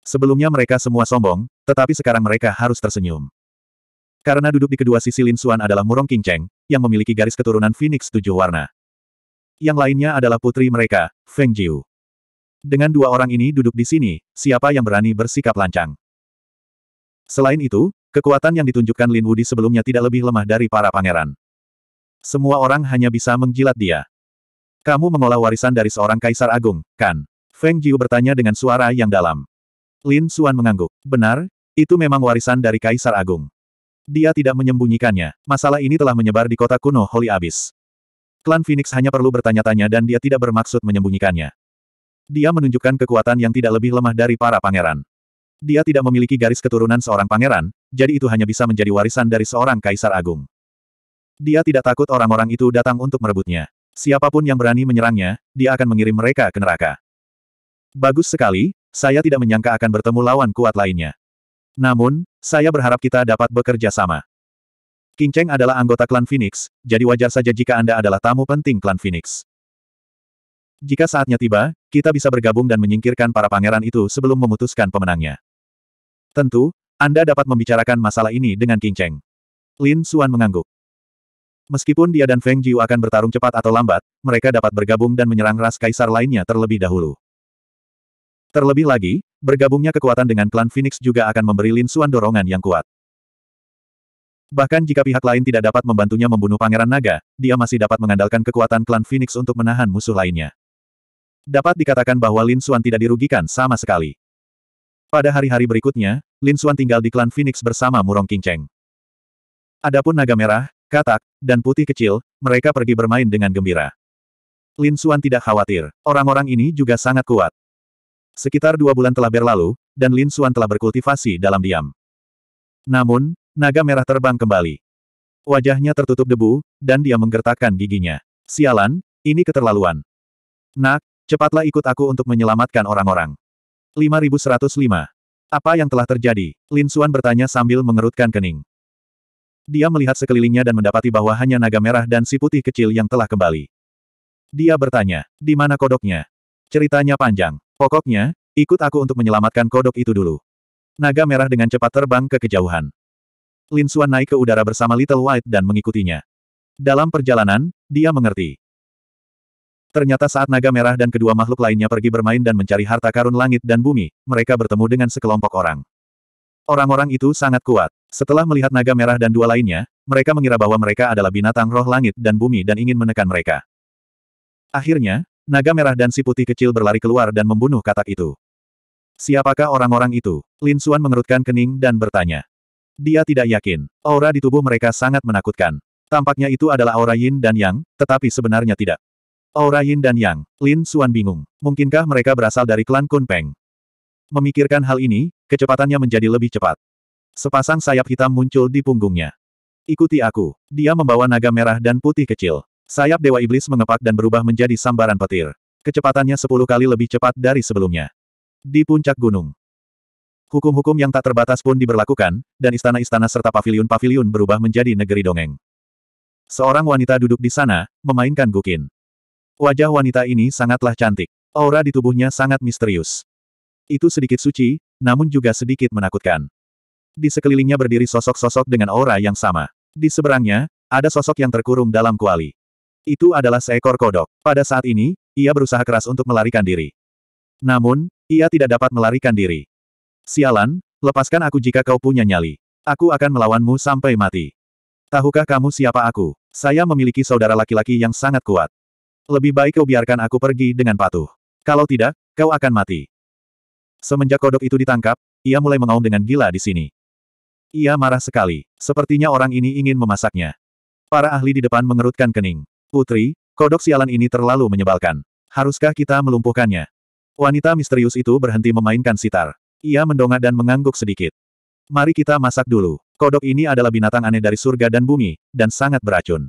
Sebelumnya mereka semua sombong, tetapi sekarang mereka harus tersenyum. Karena duduk di kedua sisi Lin Xuan adalah Murong Qingcheng, yang memiliki garis keturunan Phoenix tujuh warna. Yang lainnya adalah putri mereka, Feng Jiu. Dengan dua orang ini duduk di sini, siapa yang berani bersikap lancang? Selain itu, kekuatan yang ditunjukkan Lin Wudi sebelumnya tidak lebih lemah dari para pangeran. Semua orang hanya bisa menjilat dia. Kamu mengolah warisan dari seorang kaisar agung, kan? Feng Jiu bertanya dengan suara yang dalam. Lin Xuan mengangguk. Benar, itu memang warisan dari kaisar agung. Dia tidak menyembunyikannya. Masalah ini telah menyebar di kota kuno Holy Abyss. Klan Phoenix hanya perlu bertanya-tanya dan dia tidak bermaksud menyembunyikannya. Dia menunjukkan kekuatan yang tidak lebih lemah dari para pangeran. Dia tidak memiliki garis keturunan seorang pangeran, jadi itu hanya bisa menjadi warisan dari seorang kaisar agung. Dia tidak takut orang-orang itu datang untuk merebutnya. Siapapun yang berani menyerangnya, dia akan mengirim mereka ke neraka. Bagus sekali, saya tidak menyangka akan bertemu lawan kuat lainnya. Namun, saya berharap kita dapat bekerja sama. King Cheng adalah anggota klan Phoenix, jadi wajar saja jika Anda adalah tamu penting klan Phoenix. Jika saatnya tiba, kita bisa bergabung dan menyingkirkan para pangeran itu sebelum memutuskan pemenangnya. Tentu, Anda dapat membicarakan masalah ini dengan King Cheng. Lin Xuan mengangguk. Meskipun dia dan Feng Jiu akan bertarung cepat atau lambat, mereka dapat bergabung dan menyerang ras kaisar lainnya terlebih dahulu. Terlebih lagi, bergabungnya kekuatan dengan klan Phoenix juga akan memberi Lin Xuan dorongan yang kuat. Bahkan jika pihak lain tidak dapat membantunya membunuh Pangeran Naga, dia masih dapat mengandalkan kekuatan klan Phoenix untuk menahan musuh lainnya. Dapat dikatakan bahwa Lin Xuan tidak dirugikan sama sekali. Pada hari-hari berikutnya, Lin Xuan tinggal di klan Phoenix bersama Murong Qingcheng. Adapun naga merah, katak, dan putih kecil, mereka pergi bermain dengan gembira. Lin Xuan tidak khawatir, orang-orang ini juga sangat kuat. Sekitar dua bulan telah berlalu, dan Lin Xuan telah berkultivasi dalam diam. Namun, naga merah terbang kembali. Wajahnya tertutup debu, dan dia menggertakkan giginya. Sialan, ini keterlaluan. Nak, Cepatlah ikut aku untuk menyelamatkan orang-orang. 5105. Apa yang telah terjadi? Lin Xuan bertanya sambil mengerutkan kening. Dia melihat sekelilingnya dan mendapati bahwa hanya naga merah dan si putih kecil yang telah kembali. Dia bertanya, di mana kodoknya? Ceritanya panjang. Pokoknya, ikut aku untuk menyelamatkan kodok itu dulu. Naga merah dengan cepat terbang ke kejauhan. Lin Xuan naik ke udara bersama Little White dan mengikutinya. Dalam perjalanan, dia mengerti. Ternyata saat naga merah dan kedua makhluk lainnya pergi bermain dan mencari harta karun langit dan bumi, mereka bertemu dengan sekelompok orang. Orang-orang itu sangat kuat. Setelah melihat naga merah dan dua lainnya, mereka mengira bahwa mereka adalah binatang roh langit dan bumi dan ingin menekan mereka. Akhirnya, naga merah dan si putih kecil berlari keluar dan membunuh katak itu. Siapakah orang-orang itu? Lin Xuan mengerutkan kening dan bertanya. Dia tidak yakin. Aura di tubuh mereka sangat menakutkan. Tampaknya itu adalah aura yin dan yang, tetapi sebenarnya tidak. Aura Yin dan Yang, Lin Suan bingung. Mungkinkah mereka berasal dari klan Kunpeng? Memikirkan hal ini, kecepatannya menjadi lebih cepat. Sepasang sayap hitam muncul di punggungnya. Ikuti aku. Dia membawa naga merah dan putih kecil. Sayap Dewa Iblis mengepak dan berubah menjadi sambaran petir. Kecepatannya sepuluh kali lebih cepat dari sebelumnya. Di puncak gunung. Hukum-hukum yang tak terbatas pun diberlakukan, dan istana-istana serta paviliun-paviliun berubah menjadi negeri dongeng. Seorang wanita duduk di sana, memainkan gukin. Wajah wanita ini sangatlah cantik. Aura di tubuhnya sangat misterius. Itu sedikit suci, namun juga sedikit menakutkan. Di sekelilingnya berdiri sosok-sosok dengan aura yang sama. Di seberangnya, ada sosok yang terkurung dalam kuali. Itu adalah seekor kodok. Pada saat ini, ia berusaha keras untuk melarikan diri. Namun, ia tidak dapat melarikan diri. Sialan, lepaskan aku jika kau punya nyali. Aku akan melawanmu sampai mati. Tahukah kamu siapa aku? Saya memiliki saudara laki-laki yang sangat kuat. Lebih baik kau biarkan aku pergi dengan patuh. Kalau tidak, kau akan mati. Semenjak kodok itu ditangkap, ia mulai mengaum dengan gila di sini. Ia marah sekali. Sepertinya orang ini ingin memasaknya. Para ahli di depan mengerutkan kening. Putri, kodok sialan ini terlalu menyebalkan. Haruskah kita melumpuhkannya? Wanita misterius itu berhenti memainkan sitar. Ia mendongak dan mengangguk sedikit. Mari kita masak dulu. Kodok ini adalah binatang aneh dari surga dan bumi, dan sangat beracun.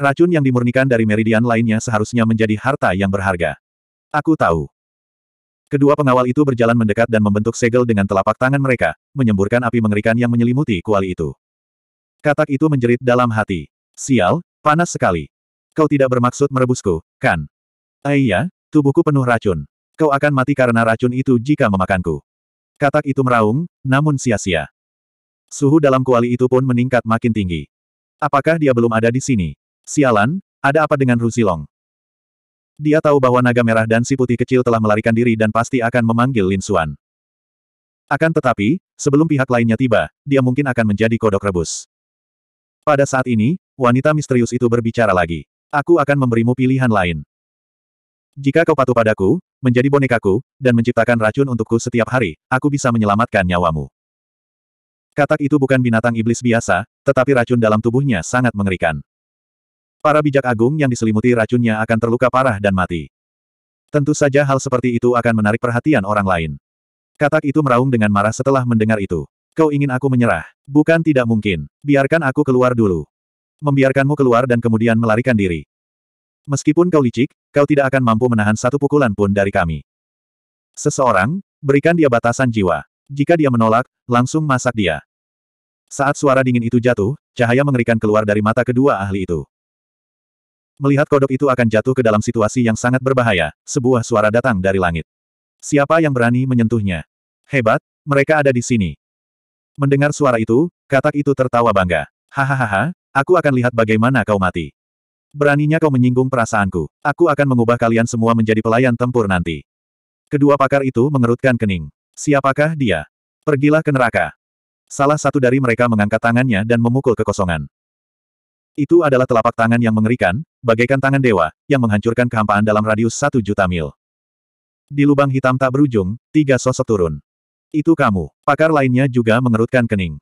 Racun yang dimurnikan dari meridian lainnya seharusnya menjadi harta yang berharga. Aku tahu. Kedua pengawal itu berjalan mendekat dan membentuk segel dengan telapak tangan mereka, menyemburkan api mengerikan yang menyelimuti kuali itu. Katak itu menjerit dalam hati. Sial, panas sekali. Kau tidak bermaksud merebusku, kan? Aiyah, eh, tubuhku penuh racun. Kau akan mati karena racun itu jika memakanku. Katak itu meraung, namun sia-sia. Suhu dalam kuali itu pun meningkat makin tinggi. Apakah dia belum ada di sini? Sialan, ada apa dengan Ruzilong? Dia tahu bahwa naga merah dan si putih kecil telah melarikan diri dan pasti akan memanggil Lin Xuan. Akan tetapi, sebelum pihak lainnya tiba, dia mungkin akan menjadi kodok rebus. Pada saat ini, wanita misterius itu berbicara lagi. Aku akan memberimu pilihan lain. Jika kau patuh padaku, menjadi bonekaku, dan menciptakan racun untukku setiap hari, aku bisa menyelamatkan nyawamu. Katak itu bukan binatang iblis biasa, tetapi racun dalam tubuhnya sangat mengerikan. Para bijak agung yang diselimuti racunnya akan terluka parah dan mati. Tentu saja hal seperti itu akan menarik perhatian orang lain. Katak itu meraung dengan marah setelah mendengar itu. Kau ingin aku menyerah? Bukan tidak mungkin. Biarkan aku keluar dulu. Membiarkanmu keluar dan kemudian melarikan diri. Meskipun kau licik, kau tidak akan mampu menahan satu pukulan pun dari kami. Seseorang, berikan dia batasan jiwa. Jika dia menolak, langsung masak dia. Saat suara dingin itu jatuh, cahaya mengerikan keluar dari mata kedua ahli itu melihat kodok itu akan jatuh ke dalam situasi yang sangat berbahaya, sebuah suara datang dari langit. Siapa yang berani menyentuhnya? Hebat, mereka ada di sini. Mendengar suara itu, katak itu tertawa bangga. Hahaha, aku akan lihat bagaimana kau mati. Beraninya kau menyinggung perasaanku. Aku akan mengubah kalian semua menjadi pelayan tempur nanti. Kedua pakar itu mengerutkan kening. Siapakah dia? Pergilah ke neraka. Salah satu dari mereka mengangkat tangannya dan memukul kekosongan. Itu adalah telapak tangan yang mengerikan, bagaikan tangan dewa, yang menghancurkan kehampaan dalam radius satu juta mil. Di lubang hitam tak berujung, tiga sosok turun. Itu kamu. Pakar lainnya juga mengerutkan kening.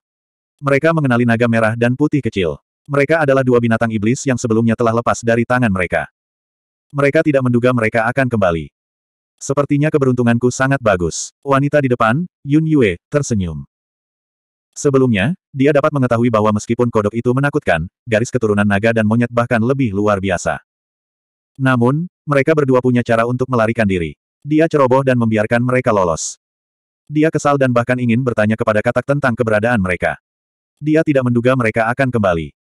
Mereka mengenali naga merah dan putih kecil. Mereka adalah dua binatang iblis yang sebelumnya telah lepas dari tangan mereka. Mereka tidak menduga mereka akan kembali. Sepertinya keberuntunganku sangat bagus. Wanita di depan, Yun Yue, tersenyum. Sebelumnya, dia dapat mengetahui bahwa meskipun kodok itu menakutkan, garis keturunan naga dan monyet bahkan lebih luar biasa. Namun, mereka berdua punya cara untuk melarikan diri. Dia ceroboh dan membiarkan mereka lolos. Dia kesal dan bahkan ingin bertanya kepada katak tentang keberadaan mereka. Dia tidak menduga mereka akan kembali.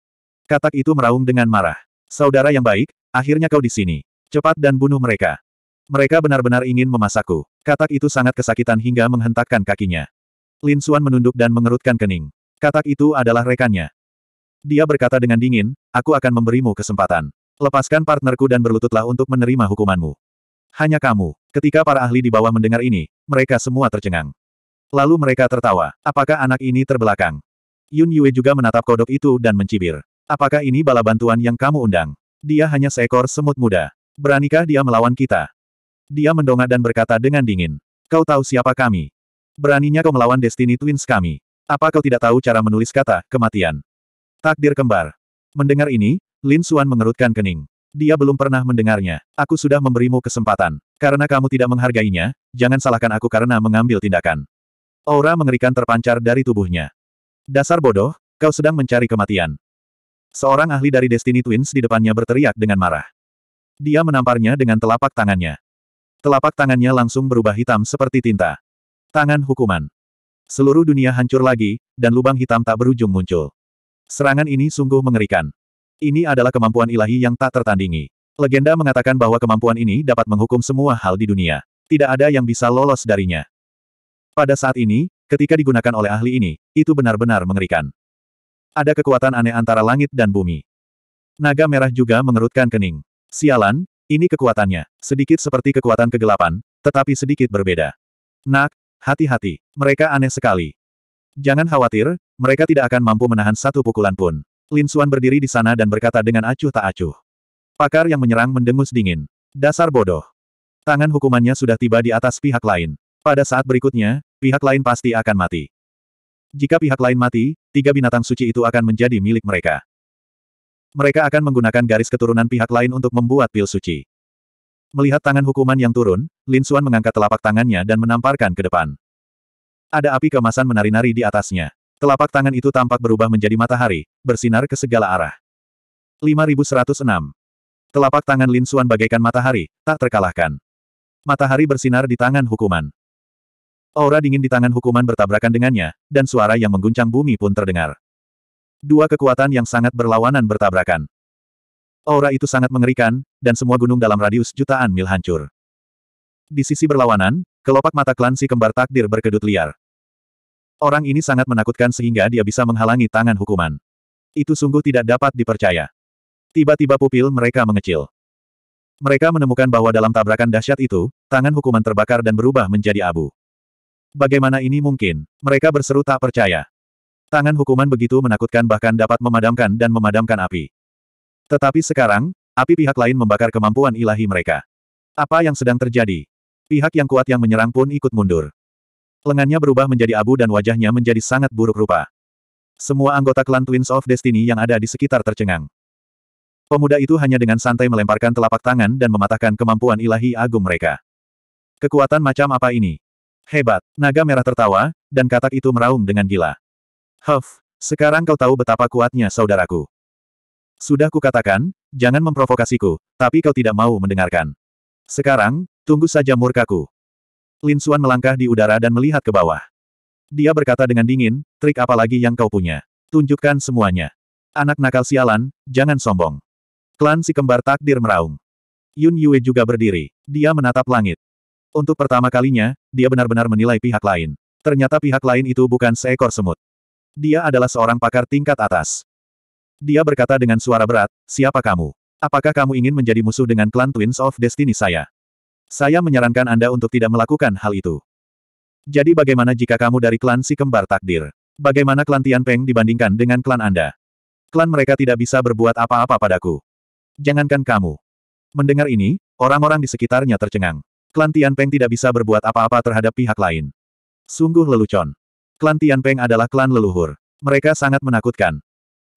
Katak itu meraung dengan marah. Saudara yang baik, akhirnya kau di sini. Cepat dan bunuh mereka. Mereka benar-benar ingin memasakku. Katak itu sangat kesakitan hingga menghentakkan kakinya. Lin Suan menunduk dan mengerutkan kening. Katak itu adalah rekannya. Dia berkata dengan dingin, aku akan memberimu kesempatan. Lepaskan partnerku dan berlututlah untuk menerima hukumanmu. Hanya kamu. Ketika para ahli di bawah mendengar ini, mereka semua tercengang. Lalu mereka tertawa. Apakah anak ini terbelakang? Yun Yue juga menatap kodok itu dan mencibir. Apakah ini bala bantuan yang kamu undang? Dia hanya seekor semut muda. Beranikah dia melawan kita? Dia mendongak dan berkata dengan dingin. Kau tahu siapa kami? Beraninya kau melawan Destiny Twins kami. Apa kau tidak tahu cara menulis kata, kematian? Takdir kembar. Mendengar ini, Lin Suan mengerutkan kening. Dia belum pernah mendengarnya. Aku sudah memberimu kesempatan. Karena kamu tidak menghargainya, jangan salahkan aku karena mengambil tindakan. Aura mengerikan terpancar dari tubuhnya. Dasar bodoh, kau sedang mencari kematian. Seorang ahli dari Destiny Twins di depannya berteriak dengan marah. Dia menamparnya dengan telapak tangannya. Telapak tangannya langsung berubah hitam seperti tinta. Tangan hukuman. Seluruh dunia hancur lagi, dan lubang hitam tak berujung muncul. Serangan ini sungguh mengerikan. Ini adalah kemampuan ilahi yang tak tertandingi. Legenda mengatakan bahwa kemampuan ini dapat menghukum semua hal di dunia. Tidak ada yang bisa lolos darinya. Pada saat ini, ketika digunakan oleh ahli ini, itu benar-benar mengerikan. Ada kekuatan aneh antara langit dan bumi. Naga merah juga mengerutkan kening. Sialan, ini kekuatannya. Sedikit seperti kekuatan kegelapan, tetapi sedikit berbeda. Nak, Hati-hati, mereka aneh sekali. Jangan khawatir, mereka tidak akan mampu menahan satu pukulan pun. Lin Suan berdiri di sana dan berkata dengan acuh tak acuh. Pakar yang menyerang mendengus dingin. Dasar bodoh. Tangan hukumannya sudah tiba di atas pihak lain. Pada saat berikutnya, pihak lain pasti akan mati. Jika pihak lain mati, tiga binatang suci itu akan menjadi milik mereka. Mereka akan menggunakan garis keturunan pihak lain untuk membuat pil suci. Melihat tangan hukuman yang turun, Lin Xuan mengangkat telapak tangannya dan menamparkan ke depan. Ada api kemasan menari-nari di atasnya. Telapak tangan itu tampak berubah menjadi matahari, bersinar ke segala arah. 5106. Telapak tangan Lin Xuan bagaikan matahari, tak terkalahkan. Matahari bersinar di tangan hukuman. Aura dingin di tangan hukuman bertabrakan dengannya, dan suara yang mengguncang bumi pun terdengar. Dua kekuatan yang sangat berlawanan bertabrakan. Aura itu sangat mengerikan, dan semua gunung dalam radius jutaan mil hancur. Di sisi berlawanan, kelopak mata klan si kembar takdir berkedut liar. Orang ini sangat menakutkan sehingga dia bisa menghalangi tangan hukuman. Itu sungguh tidak dapat dipercaya. Tiba-tiba pupil mereka mengecil. Mereka menemukan bahwa dalam tabrakan dahsyat itu, tangan hukuman terbakar dan berubah menjadi abu. Bagaimana ini mungkin? Mereka berseru tak percaya. Tangan hukuman begitu menakutkan bahkan dapat memadamkan dan memadamkan api. Tetapi sekarang, api pihak lain membakar kemampuan ilahi mereka. Apa yang sedang terjadi? Pihak yang kuat yang menyerang pun ikut mundur. Lengannya berubah menjadi abu dan wajahnya menjadi sangat buruk rupa. Semua anggota klan Twins of Destiny yang ada di sekitar tercengang. Pemuda itu hanya dengan santai melemparkan telapak tangan dan mematahkan kemampuan ilahi agung mereka. Kekuatan macam apa ini? Hebat, naga merah tertawa, dan katak itu meraung dengan gila. Huff, sekarang kau tahu betapa kuatnya saudaraku. Sudah kukatakan, jangan memprovokasiku, tapi kau tidak mau mendengarkan. Sekarang, tunggu saja murkaku. Lin Suan melangkah di udara dan melihat ke bawah. Dia berkata dengan dingin, trik apa lagi yang kau punya? Tunjukkan semuanya. Anak nakal sialan, jangan sombong. Klan si kembar takdir meraung. Yun Yue juga berdiri. Dia menatap langit. Untuk pertama kalinya, dia benar-benar menilai pihak lain. Ternyata pihak lain itu bukan seekor semut. Dia adalah seorang pakar tingkat atas. Dia berkata dengan suara berat, siapa kamu? Apakah kamu ingin menjadi musuh dengan klan Twins of Destiny saya? Saya menyarankan Anda untuk tidak melakukan hal itu. Jadi bagaimana jika kamu dari klan si kembar takdir? Bagaimana klan Tianpeng dibandingkan dengan klan Anda? Klan mereka tidak bisa berbuat apa-apa padaku. Jangankan kamu. Mendengar ini, orang-orang di sekitarnya tercengang. Klan Tianpeng tidak bisa berbuat apa-apa terhadap pihak lain. Sungguh lelucon. Klan Tianpeng adalah klan leluhur. Mereka sangat menakutkan.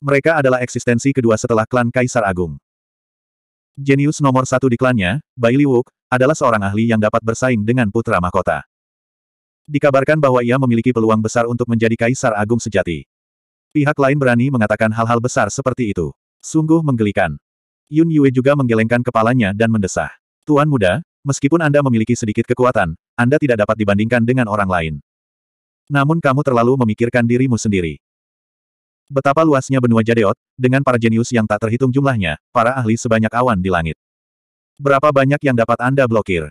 Mereka adalah eksistensi kedua setelah klan Kaisar Agung. Jenius nomor satu di klannya, Bai Wook, adalah seorang ahli yang dapat bersaing dengan putra mahkota. Dikabarkan bahwa ia memiliki peluang besar untuk menjadi Kaisar Agung sejati. Pihak lain berani mengatakan hal-hal besar seperti itu. Sungguh menggelikan. Yun Yue juga menggelengkan kepalanya dan mendesah. Tuan muda, meskipun Anda memiliki sedikit kekuatan, Anda tidak dapat dibandingkan dengan orang lain. Namun kamu terlalu memikirkan dirimu sendiri. Betapa luasnya benua Jadeot, dengan para jenius yang tak terhitung jumlahnya, para ahli sebanyak awan di langit. Berapa banyak yang dapat Anda blokir?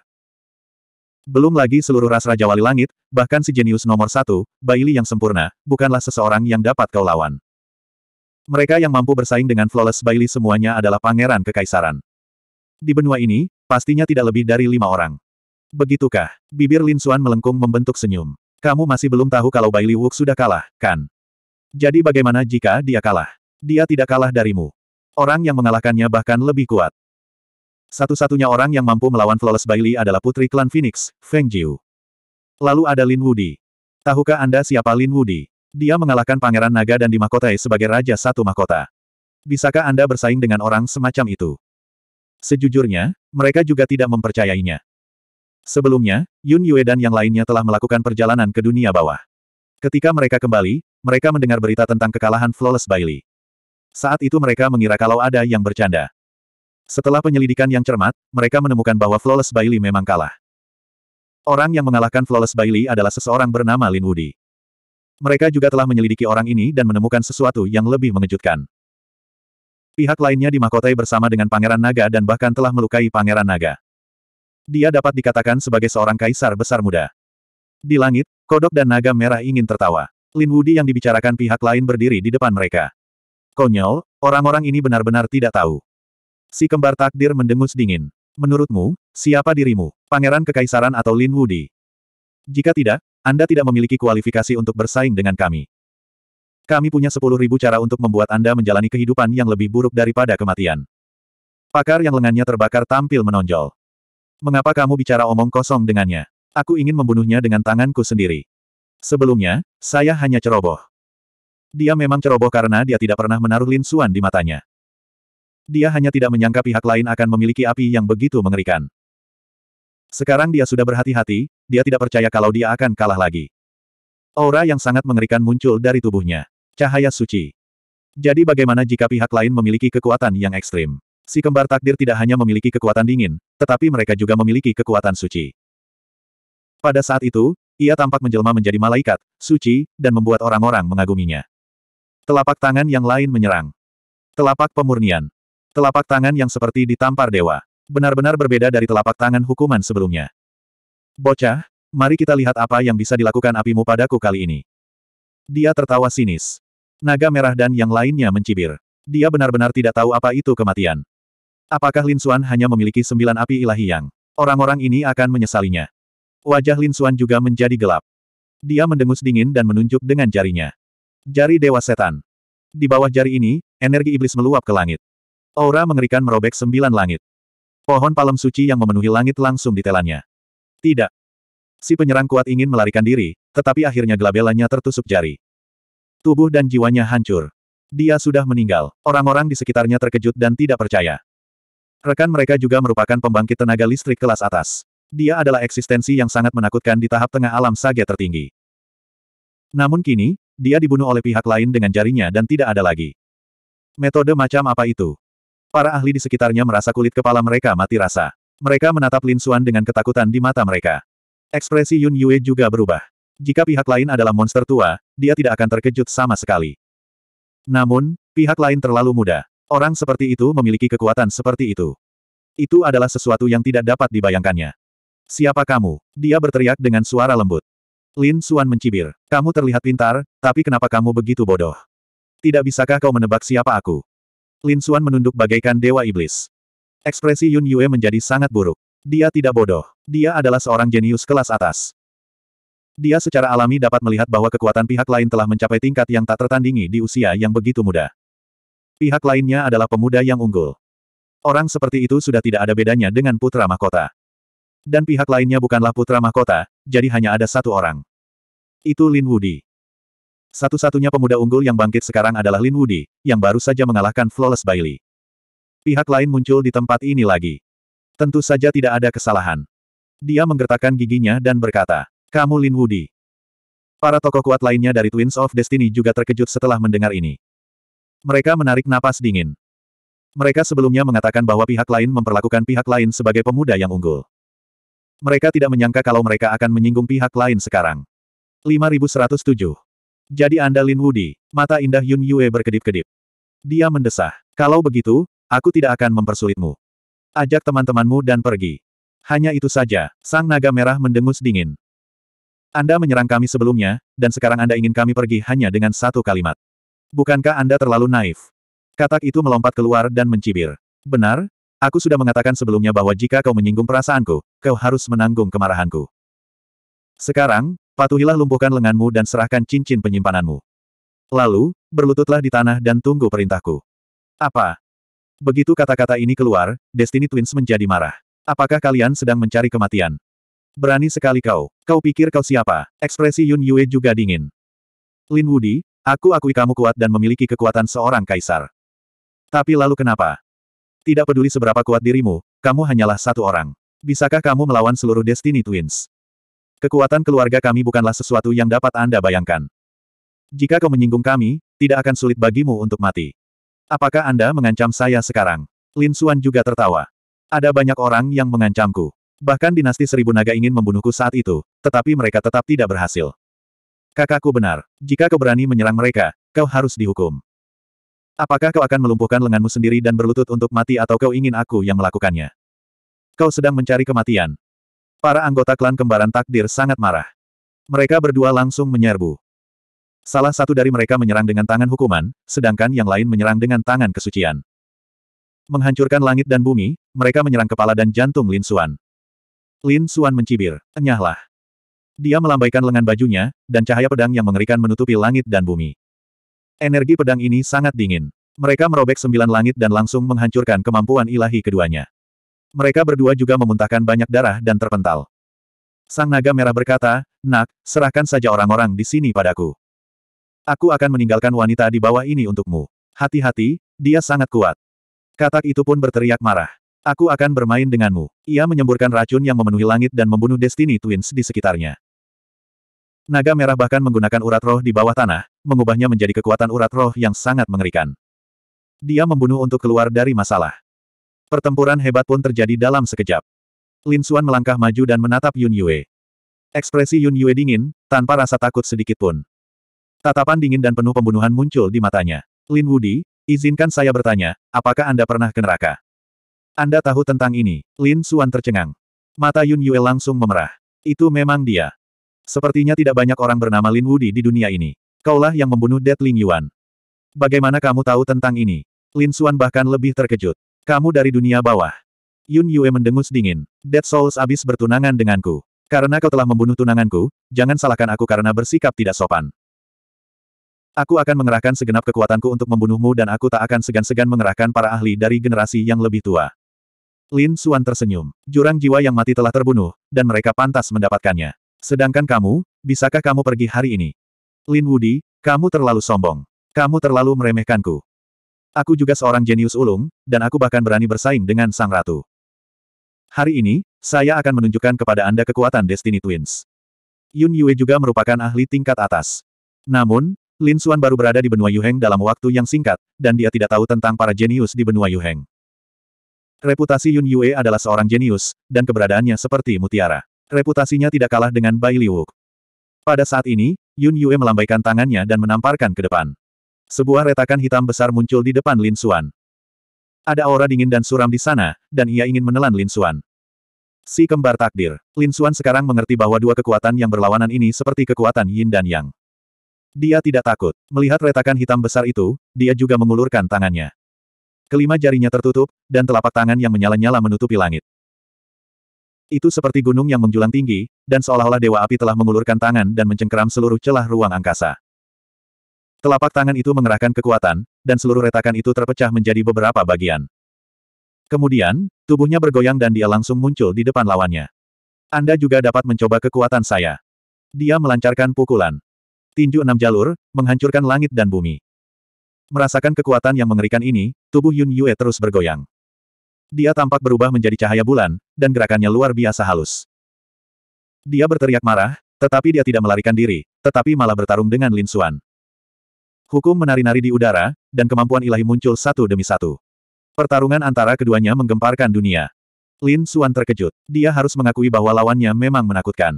Belum lagi seluruh ras Raja Wali Langit, bahkan si jenius nomor satu, Baili yang sempurna, bukanlah seseorang yang dapat kau lawan. Mereka yang mampu bersaing dengan Flawless Baili semuanya adalah pangeran kekaisaran. Di benua ini, pastinya tidak lebih dari lima orang. Begitukah? Bibir Lin Xuan melengkung membentuk senyum. Kamu masih belum tahu kalau Baili Wuk sudah kalah, kan? Jadi bagaimana jika dia kalah? Dia tidak kalah darimu. Orang yang mengalahkannya bahkan lebih kuat. Satu-satunya orang yang mampu melawan Flawless Bailey adalah putri klan Phoenix, Feng Jiu. Lalu ada Lin Wudi. Tahukah Anda siapa Lin Wudi? Dia mengalahkan Pangeran Naga dan dimahkotai sebagai Raja Satu Mahkota. Bisakah Anda bersaing dengan orang semacam itu? Sejujurnya, mereka juga tidak mempercayainya. Sebelumnya, Yun Yue dan yang lainnya telah melakukan perjalanan ke dunia bawah. Ketika mereka kembali, mereka mendengar berita tentang kekalahan Flawless Bailey. Saat itu mereka mengira kalau ada yang bercanda. Setelah penyelidikan yang cermat, mereka menemukan bahwa Flawless Bailey memang kalah. Orang yang mengalahkan Flawless Bailey adalah seseorang bernama Lin Woody. Mereka juga telah menyelidiki orang ini dan menemukan sesuatu yang lebih mengejutkan. Pihak lainnya dimahkotai bersama dengan Pangeran Naga dan bahkan telah melukai Pangeran Naga. Dia dapat dikatakan sebagai seorang kaisar besar muda. Di langit, kodok dan naga merah ingin tertawa. Lin Wudi yang dibicarakan pihak lain berdiri di depan mereka. Konyol, orang-orang ini benar-benar tidak tahu. Si kembar takdir mendengus dingin. Menurutmu, siapa dirimu, pangeran kekaisaran atau Lin Wudi? Jika tidak, Anda tidak memiliki kualifikasi untuk bersaing dengan kami. Kami punya sepuluh ribu cara untuk membuat Anda menjalani kehidupan yang lebih buruk daripada kematian. Pakar yang lengannya terbakar tampil menonjol. Mengapa kamu bicara omong kosong dengannya? Aku ingin membunuhnya dengan tanganku sendiri. Sebelumnya, saya hanya ceroboh. Dia memang ceroboh karena dia tidak pernah menaruh Lin Xuan di matanya. Dia hanya tidak menyangka pihak lain akan memiliki api yang begitu mengerikan. Sekarang dia sudah berhati-hati, dia tidak percaya kalau dia akan kalah lagi. Aura yang sangat mengerikan muncul dari tubuhnya. Cahaya suci. Jadi bagaimana jika pihak lain memiliki kekuatan yang ekstrim? Si kembar takdir tidak hanya memiliki kekuatan dingin, tetapi mereka juga memiliki kekuatan suci. Pada saat itu, ia tampak menjelma menjadi malaikat, suci, dan membuat orang-orang mengaguminya. Telapak tangan yang lain menyerang. Telapak pemurnian. Telapak tangan yang seperti ditampar dewa. Benar-benar berbeda dari telapak tangan hukuman sebelumnya. Bocah, mari kita lihat apa yang bisa dilakukan apimu padaku kali ini. Dia tertawa sinis. Naga merah dan yang lainnya mencibir. Dia benar-benar tidak tahu apa itu kematian. Apakah Lin Xuan hanya memiliki sembilan api ilahi yang orang-orang ini akan menyesalinya? Wajah Lin Xuan juga menjadi gelap. Dia mendengus dingin dan menunjuk dengan jarinya. Jari Dewa Setan. Di bawah jari ini, energi iblis meluap ke langit. Aura mengerikan merobek sembilan langit. Pohon palem suci yang memenuhi langit langsung ditelannya. Tidak. Si penyerang kuat ingin melarikan diri, tetapi akhirnya gelabelannya tertusuk jari. Tubuh dan jiwanya hancur. Dia sudah meninggal. Orang-orang di sekitarnya terkejut dan tidak percaya. Rekan mereka juga merupakan pembangkit tenaga listrik kelas atas. Dia adalah eksistensi yang sangat menakutkan di tahap tengah alam saga tertinggi. Namun kini, dia dibunuh oleh pihak lain dengan jarinya dan tidak ada lagi. Metode macam apa itu? Para ahli di sekitarnya merasa kulit kepala mereka mati rasa. Mereka menatap Lin Xuan dengan ketakutan di mata mereka. Ekspresi Yun Yue juga berubah. Jika pihak lain adalah monster tua, dia tidak akan terkejut sama sekali. Namun, pihak lain terlalu muda. Orang seperti itu memiliki kekuatan seperti itu. Itu adalah sesuatu yang tidak dapat dibayangkannya. Siapa kamu? Dia berteriak dengan suara lembut. Lin Suan mencibir. Kamu terlihat pintar, tapi kenapa kamu begitu bodoh? Tidak bisakah kau menebak siapa aku? Lin Suan menunduk bagaikan dewa iblis. Ekspresi Yun Yue menjadi sangat buruk. Dia tidak bodoh. Dia adalah seorang jenius kelas atas. Dia secara alami dapat melihat bahwa kekuatan pihak lain telah mencapai tingkat yang tak tertandingi di usia yang begitu muda. Pihak lainnya adalah pemuda yang unggul. Orang seperti itu sudah tidak ada bedanya dengan putra mahkota dan pihak lainnya bukanlah putra mahkota, jadi hanya ada satu orang. Itu Lin Wudi. Satu-satunya pemuda unggul yang bangkit sekarang adalah Lin Wudi, yang baru saja mengalahkan Flawless Bailey. Pihak lain muncul di tempat ini lagi. Tentu saja tidak ada kesalahan. Dia menggertakkan giginya dan berkata, Kamu Lin Wudi. Para tokoh kuat lainnya dari Twins of Destiny juga terkejut setelah mendengar ini. Mereka menarik napas dingin. Mereka sebelumnya mengatakan bahwa pihak lain memperlakukan pihak lain sebagai pemuda yang unggul. Mereka tidak menyangka kalau mereka akan menyinggung pihak lain sekarang. 5107. Jadi Anda Lin Wudi, mata indah Yun Yue berkedip-kedip. Dia mendesah. Kalau begitu, aku tidak akan mempersulitmu. Ajak teman-temanmu dan pergi. Hanya itu saja, sang naga merah mendengus dingin. Anda menyerang kami sebelumnya, dan sekarang Anda ingin kami pergi hanya dengan satu kalimat. Bukankah Anda terlalu naif? Katak itu melompat keluar dan mencibir. Benar, Aku sudah mengatakan sebelumnya bahwa jika kau menyinggung perasaanku, kau harus menanggung kemarahanku. Sekarang, patuhilah lumpuhkan lenganmu dan serahkan cincin penyimpananmu. Lalu, berlututlah di tanah dan tunggu perintahku. Apa? Begitu kata-kata ini keluar, Destiny Twins menjadi marah. Apakah kalian sedang mencari kematian? Berani sekali kau. Kau pikir kau siapa? Ekspresi Yun Yue juga dingin. Lin Woody, aku akui kamu kuat dan memiliki kekuatan seorang kaisar. Tapi lalu kenapa? Tidak peduli seberapa kuat dirimu, kamu hanyalah satu orang. Bisakah kamu melawan seluruh Destiny Twins? Kekuatan keluarga kami bukanlah sesuatu yang dapat Anda bayangkan. Jika kau menyinggung kami, tidak akan sulit bagimu untuk mati. Apakah Anda mengancam saya sekarang? Lin Xuan juga tertawa. Ada banyak orang yang mengancamku. Bahkan dinasti seribu naga ingin membunuhku saat itu, tetapi mereka tetap tidak berhasil. Kakakku benar. Jika kau berani menyerang mereka, kau harus dihukum. Apakah kau akan melumpuhkan lenganmu sendiri dan berlutut untuk mati atau kau ingin aku yang melakukannya? Kau sedang mencari kematian. Para anggota klan kembaran takdir sangat marah. Mereka berdua langsung menyerbu. Salah satu dari mereka menyerang dengan tangan hukuman, sedangkan yang lain menyerang dengan tangan kesucian. Menghancurkan langit dan bumi, mereka menyerang kepala dan jantung Lin Suan. Lin Suan mencibir, enyahlah. Dia melambaikan lengan bajunya, dan cahaya pedang yang mengerikan menutupi langit dan bumi. Energi pedang ini sangat dingin. Mereka merobek sembilan langit dan langsung menghancurkan kemampuan ilahi keduanya. Mereka berdua juga memuntahkan banyak darah dan terpental. Sang naga merah berkata, Nak, serahkan saja orang-orang di sini padaku. Aku akan meninggalkan wanita di bawah ini untukmu. Hati-hati, dia sangat kuat. Katak itu pun berteriak marah. Aku akan bermain denganmu. Ia menyemburkan racun yang memenuhi langit dan membunuh Destiny Twins di sekitarnya. Naga merah bahkan menggunakan urat roh di bawah tanah, mengubahnya menjadi kekuatan urat roh yang sangat mengerikan. Dia membunuh untuk keluar dari masalah. Pertempuran hebat pun terjadi dalam sekejap. Lin Xuan melangkah maju dan menatap Yun Yue. Ekspresi Yun Yue dingin, tanpa rasa takut sedikit pun. Tatapan dingin dan penuh pembunuhan muncul di matanya. Lin Wudi, izinkan saya bertanya, apakah Anda pernah ke neraka? Anda tahu tentang ini, Lin Xuan tercengang. Mata Yun Yue langsung memerah. Itu memang dia. Sepertinya tidak banyak orang bernama Lin Wudi di dunia ini. Kaulah yang membunuh Dead Ling Yuan. Bagaimana kamu tahu tentang ini? Lin Xuan bahkan lebih terkejut. Kamu dari dunia bawah. Yun Yue mendengus dingin. Dead Souls abis bertunangan denganku. Karena kau telah membunuh tunanganku, jangan salahkan aku karena bersikap tidak sopan. Aku akan mengerahkan segenap kekuatanku untuk membunuhmu dan aku tak akan segan-segan mengerahkan para ahli dari generasi yang lebih tua. Lin Xuan tersenyum. Jurang jiwa yang mati telah terbunuh, dan mereka pantas mendapatkannya. Sedangkan kamu, bisakah kamu pergi hari ini? Lin Wudi, kamu terlalu sombong. Kamu terlalu meremehkanku. Aku juga seorang jenius ulung, dan aku bahkan berani bersaing dengan Sang Ratu. Hari ini, saya akan menunjukkan kepada Anda kekuatan Destiny Twins. Yun Yue juga merupakan ahli tingkat atas. Namun, Lin Xuan baru berada di benua Yuheng dalam waktu yang singkat, dan dia tidak tahu tentang para jenius di benua Yuheng. Reputasi Yun Yue adalah seorang jenius, dan keberadaannya seperti mutiara reputasinya tidak kalah dengan Bai Liwuk. Pada saat ini, Yun Yue melambaikan tangannya dan menamparkan ke depan. Sebuah retakan hitam besar muncul di depan Lin Xuan. Ada aura dingin dan suram di sana, dan ia ingin menelan Lin Xuan. Si kembar takdir, Lin Xuan sekarang mengerti bahwa dua kekuatan yang berlawanan ini seperti kekuatan Yin dan Yang. Dia tidak takut. Melihat retakan hitam besar itu, dia juga mengulurkan tangannya. Kelima jarinya tertutup, dan telapak tangan yang menyala-nyala menutupi langit. Itu seperti gunung yang menjulang tinggi, dan seolah-olah Dewa Api telah mengulurkan tangan dan mencengkeram seluruh celah ruang angkasa. Telapak tangan itu mengerahkan kekuatan, dan seluruh retakan itu terpecah menjadi beberapa bagian. Kemudian, tubuhnya bergoyang dan dia langsung muncul di depan lawannya. Anda juga dapat mencoba kekuatan saya. Dia melancarkan pukulan. Tinju enam jalur, menghancurkan langit dan bumi. Merasakan kekuatan yang mengerikan ini, tubuh Yun Yue terus bergoyang. Dia tampak berubah menjadi cahaya bulan, dan gerakannya luar biasa halus. Dia berteriak marah, tetapi dia tidak melarikan diri, tetapi malah bertarung dengan Lin Xuan. Hukum menari-nari di udara, dan kemampuan ilahi muncul satu demi satu. Pertarungan antara keduanya menggemparkan dunia. Lin Xuan terkejut. Dia harus mengakui bahwa lawannya memang menakutkan.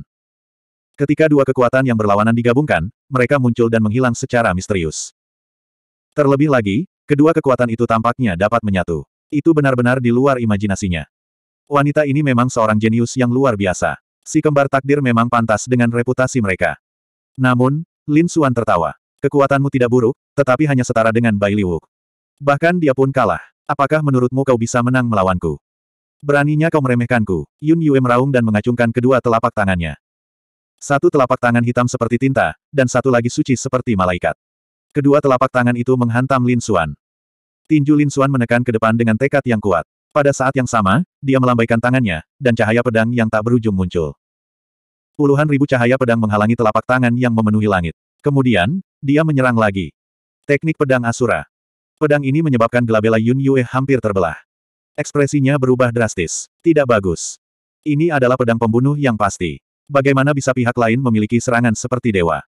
Ketika dua kekuatan yang berlawanan digabungkan, mereka muncul dan menghilang secara misterius. Terlebih lagi, kedua kekuatan itu tampaknya dapat menyatu. Itu benar-benar di luar imajinasinya. Wanita ini memang seorang jenius yang luar biasa. Si kembar takdir memang pantas dengan reputasi mereka. Namun, Lin Xuan tertawa. Kekuatanmu tidak buruk, tetapi hanya setara dengan Bai Liwuk. Bahkan dia pun kalah. Apakah menurutmu kau bisa menang melawanku? Beraninya kau meremehkanku. Yun Yue meraung dan mengacungkan kedua telapak tangannya. Satu telapak tangan hitam seperti tinta, dan satu lagi suci seperti malaikat. Kedua telapak tangan itu menghantam Lin Xuan. Tinju Lin Xuan menekan ke depan dengan tekad yang kuat. Pada saat yang sama, dia melambaikan tangannya, dan cahaya pedang yang tak berujung muncul. Puluhan ribu cahaya pedang menghalangi telapak tangan yang memenuhi langit. Kemudian, dia menyerang lagi. Teknik pedang Asura. Pedang ini menyebabkan gelabela Yun Yue hampir terbelah. Ekspresinya berubah drastis. Tidak bagus. Ini adalah pedang pembunuh yang pasti. Bagaimana bisa pihak lain memiliki serangan seperti dewa?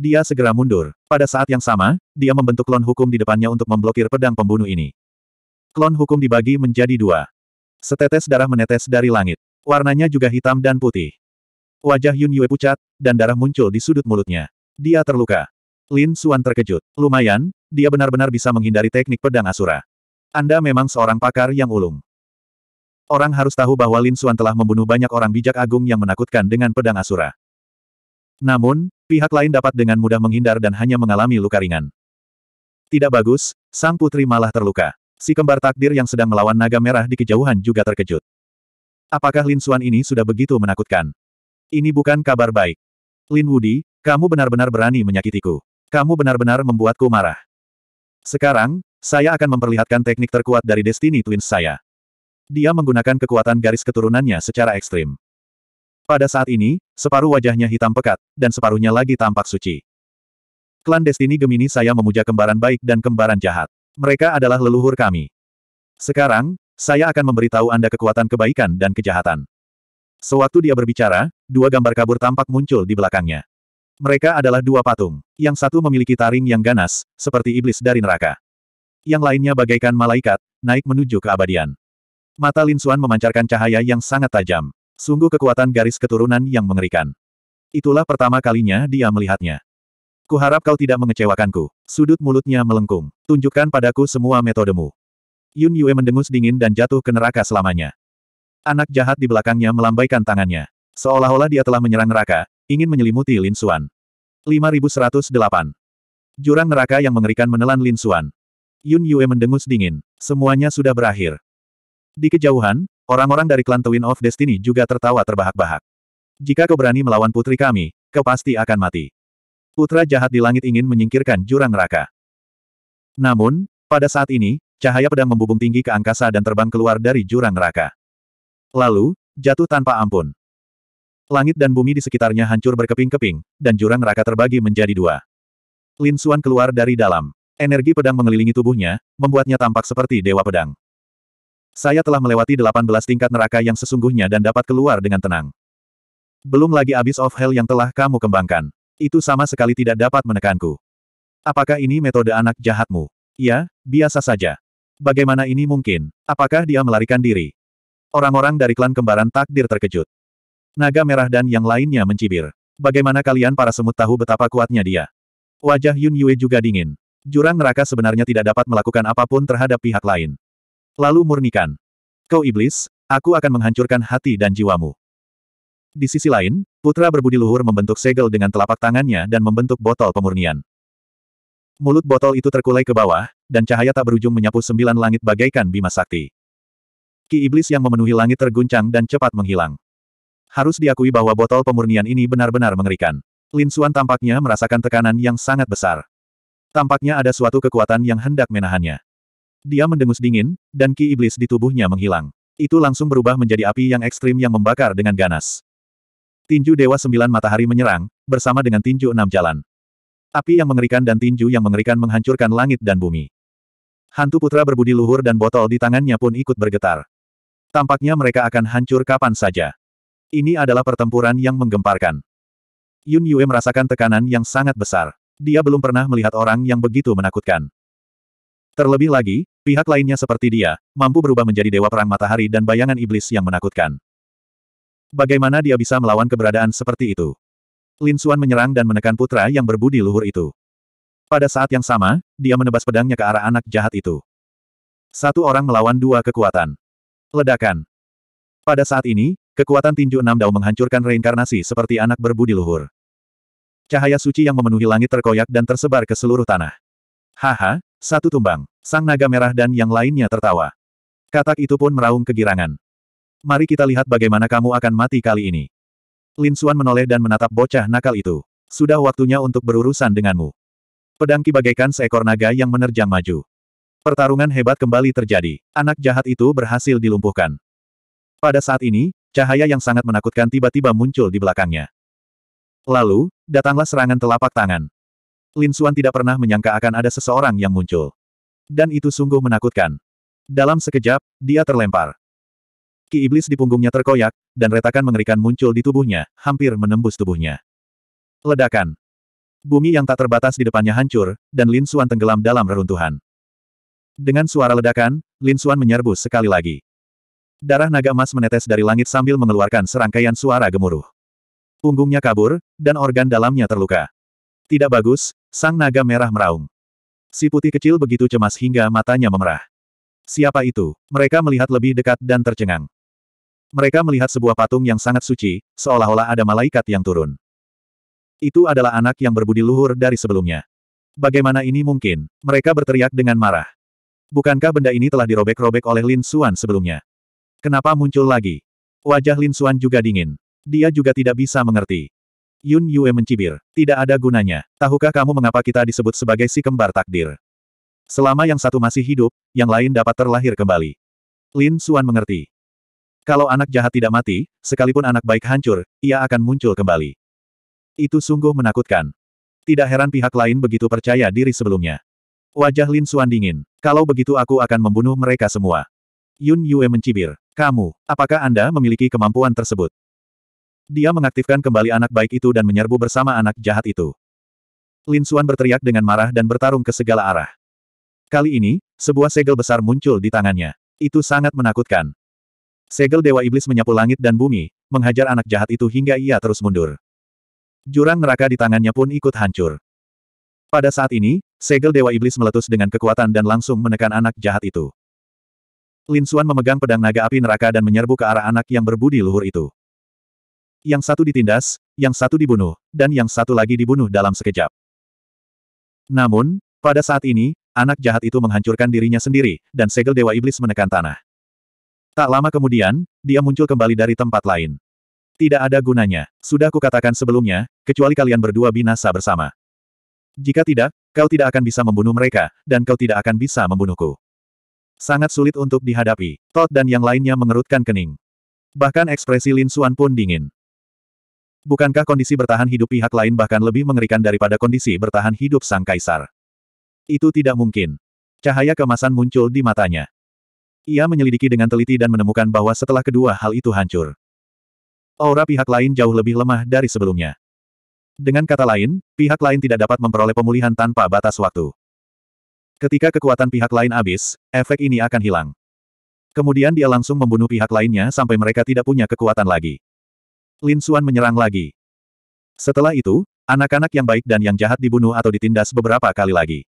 Dia segera mundur. Pada saat yang sama, dia membentuk klon hukum di depannya untuk memblokir pedang pembunuh ini. Klon hukum dibagi menjadi dua. Setetes darah menetes dari langit. Warnanya juga hitam dan putih. Wajah Yun Yue pucat, dan darah muncul di sudut mulutnya. Dia terluka. Lin Suan terkejut. Lumayan, dia benar-benar bisa menghindari teknik pedang Asura. Anda memang seorang pakar yang ulung. Orang harus tahu bahwa Lin Suan telah membunuh banyak orang bijak agung yang menakutkan dengan pedang Asura. Namun, Pihak lain dapat dengan mudah menghindar dan hanya mengalami luka ringan. Tidak bagus, sang putri malah terluka. Si kembar takdir yang sedang melawan naga merah di kejauhan juga terkejut. Apakah Lin Suan ini sudah begitu menakutkan? Ini bukan kabar baik. Lin Wudi, kamu benar-benar berani menyakitiku. Kamu benar-benar membuatku marah. Sekarang, saya akan memperlihatkan teknik terkuat dari Destiny Twins saya. Dia menggunakan kekuatan garis keturunannya secara ekstrim. Pada saat ini, separuh wajahnya hitam pekat, dan separuhnya lagi tampak suci. Klan Destini Gemini saya memuja kembaran baik dan kembaran jahat. Mereka adalah leluhur kami. Sekarang, saya akan memberitahu Anda kekuatan kebaikan dan kejahatan. Sewaktu dia berbicara, dua gambar kabur tampak muncul di belakangnya. Mereka adalah dua patung. Yang satu memiliki taring yang ganas, seperti iblis dari neraka. Yang lainnya bagaikan malaikat, naik menuju keabadian. Mata Lin Suan memancarkan cahaya yang sangat tajam. Sungguh kekuatan garis keturunan yang mengerikan. Itulah pertama kalinya dia melihatnya. Kuharap kau tidak mengecewakanku. Sudut mulutnya melengkung. Tunjukkan padaku semua metodemu. Yun Yue mendengus dingin dan jatuh ke neraka selamanya. Anak jahat di belakangnya melambaikan tangannya. Seolah-olah dia telah menyerang neraka, ingin menyelimuti Lin Xuan. 5108. Jurang neraka yang mengerikan menelan Lin Xuan. Yun Yue mendengus dingin. Semuanya sudah berakhir. Di kejauhan, orang-orang dari klan Twin of Destiny juga tertawa terbahak-bahak. Jika kau berani melawan putri kami, kau pasti akan mati. Putra jahat di langit ingin menyingkirkan jurang neraka. Namun, pada saat ini, cahaya pedang membubung tinggi ke angkasa dan terbang keluar dari jurang neraka. Lalu, jatuh tanpa ampun. Langit dan bumi di sekitarnya hancur berkeping-keping, dan jurang neraka terbagi menjadi dua. Lin Suan keluar dari dalam. Energi pedang mengelilingi tubuhnya, membuatnya tampak seperti dewa pedang. Saya telah melewati 18 tingkat neraka yang sesungguhnya dan dapat keluar dengan tenang. Belum lagi Abyss of Hell yang telah kamu kembangkan. Itu sama sekali tidak dapat menekanku. Apakah ini metode anak jahatmu? Ya, biasa saja. Bagaimana ini mungkin? Apakah dia melarikan diri? Orang-orang dari klan kembaran takdir terkejut. Naga merah dan yang lainnya mencibir. Bagaimana kalian para semut tahu betapa kuatnya dia? Wajah Yun Yue juga dingin. Jurang neraka sebenarnya tidak dapat melakukan apapun terhadap pihak lain. Lalu murnikan. Kau iblis, aku akan menghancurkan hati dan jiwamu. Di sisi lain, putra berbudi luhur membentuk segel dengan telapak tangannya dan membentuk botol pemurnian. Mulut botol itu terkulai ke bawah, dan cahaya tak berujung menyapu sembilan langit bagaikan bima sakti. Ki iblis yang memenuhi langit terguncang dan cepat menghilang. Harus diakui bahwa botol pemurnian ini benar-benar mengerikan. Lin Suan tampaknya merasakan tekanan yang sangat besar. Tampaknya ada suatu kekuatan yang hendak menahannya. Dia mendengus dingin, dan ki iblis di tubuhnya menghilang. Itu langsung berubah menjadi api yang ekstrim yang membakar dengan ganas. Tinju Dewa Sembilan Matahari menyerang, bersama dengan tinju enam jalan. Api yang mengerikan dan tinju yang mengerikan menghancurkan langit dan bumi. Hantu putra berbudi luhur dan botol di tangannya pun ikut bergetar. Tampaknya mereka akan hancur kapan saja. Ini adalah pertempuran yang menggemparkan. Yun Yue merasakan tekanan yang sangat besar. Dia belum pernah melihat orang yang begitu menakutkan. Terlebih lagi, pihak lainnya seperti dia, mampu berubah menjadi dewa perang matahari dan bayangan iblis yang menakutkan. Bagaimana dia bisa melawan keberadaan seperti itu? Lin Suan menyerang dan menekan putra yang berbudi luhur itu. Pada saat yang sama, dia menebas pedangnya ke arah anak jahat itu. Satu orang melawan dua kekuatan. Ledakan. Pada saat ini, kekuatan tinju enam dao menghancurkan reinkarnasi seperti anak berbudi luhur. Cahaya suci yang memenuhi langit terkoyak dan tersebar ke seluruh tanah. Haha, satu tumbang. Sang naga merah dan yang lainnya tertawa. Katak itu pun meraung kegirangan. Mari kita lihat bagaimana kamu akan mati kali ini. Lin Xuan menoleh dan menatap bocah nakal itu. Sudah waktunya untuk berurusan denganmu. Pedang Ki bagaikan seekor naga yang menerjang maju. Pertarungan hebat kembali terjadi. Anak jahat itu berhasil dilumpuhkan. Pada saat ini, cahaya yang sangat menakutkan tiba-tiba muncul di belakangnya. Lalu, datanglah serangan telapak tangan. Lin Xuan tidak pernah menyangka akan ada seseorang yang muncul dan itu sungguh menakutkan. Dalam sekejap, dia terlempar. Ki iblis di punggungnya terkoyak, dan retakan mengerikan muncul di tubuhnya, hampir menembus tubuhnya. Ledakan. Bumi yang tak terbatas di depannya hancur, dan Lin Suan tenggelam dalam reruntuhan. Dengan suara ledakan, Lin Suan menyerbu sekali lagi. Darah naga emas menetes dari langit sambil mengeluarkan serangkaian suara gemuruh. Punggungnya kabur, dan organ dalamnya terluka. Tidak bagus, sang naga merah meraung. Si putih kecil begitu cemas hingga matanya memerah. Siapa itu? Mereka melihat lebih dekat dan tercengang. Mereka melihat sebuah patung yang sangat suci, seolah-olah ada malaikat yang turun. Itu adalah anak yang berbudi luhur dari sebelumnya. Bagaimana ini mungkin? Mereka berteriak dengan marah. Bukankah benda ini telah dirobek-robek oleh Lin Xuan sebelumnya? Kenapa muncul lagi? Wajah Lin Xuan juga dingin. Dia juga tidak bisa mengerti. Yun Yue mencibir. Tidak ada gunanya. Tahukah kamu mengapa kita disebut sebagai si kembar takdir? Selama yang satu masih hidup, yang lain dapat terlahir kembali. Lin Suan mengerti. Kalau anak jahat tidak mati, sekalipun anak baik hancur, ia akan muncul kembali. Itu sungguh menakutkan. Tidak heran pihak lain begitu percaya diri sebelumnya. Wajah Lin Suan dingin. Kalau begitu aku akan membunuh mereka semua. Yun Yue mencibir. Kamu, apakah Anda memiliki kemampuan tersebut? Dia mengaktifkan kembali anak baik itu dan menyerbu bersama anak jahat itu. Lin Xuan berteriak dengan marah dan bertarung ke segala arah. Kali ini, sebuah segel besar muncul di tangannya. Itu sangat menakutkan. Segel Dewa Iblis menyapu langit dan bumi, menghajar anak jahat itu hingga ia terus mundur. Jurang neraka di tangannya pun ikut hancur. Pada saat ini, segel Dewa Iblis meletus dengan kekuatan dan langsung menekan anak jahat itu. Lin Xuan memegang pedang naga api neraka dan menyerbu ke arah anak yang berbudi luhur itu. Yang satu ditindas, yang satu dibunuh, dan yang satu lagi dibunuh dalam sekejap. Namun, pada saat ini, anak jahat itu menghancurkan dirinya sendiri, dan segel Dewa Iblis menekan tanah. Tak lama kemudian, dia muncul kembali dari tempat lain. Tidak ada gunanya. Sudah kukatakan sebelumnya, kecuali kalian berdua binasa bersama. Jika tidak, kau tidak akan bisa membunuh mereka, dan kau tidak akan bisa membunuhku. Sangat sulit untuk dihadapi. Todd dan yang lainnya mengerutkan kening. Bahkan ekspresi Lin Suan pun dingin. Bukankah kondisi bertahan hidup pihak lain bahkan lebih mengerikan daripada kondisi bertahan hidup sang kaisar? Itu tidak mungkin. Cahaya kemasan muncul di matanya. Ia menyelidiki dengan teliti dan menemukan bahwa setelah kedua hal itu hancur. Aura pihak lain jauh lebih lemah dari sebelumnya. Dengan kata lain, pihak lain tidak dapat memperoleh pemulihan tanpa batas waktu. Ketika kekuatan pihak lain habis, efek ini akan hilang. Kemudian dia langsung membunuh pihak lainnya sampai mereka tidak punya kekuatan lagi. Lin Xuan menyerang lagi. Setelah itu, anak-anak yang baik dan yang jahat dibunuh atau ditindas beberapa kali lagi.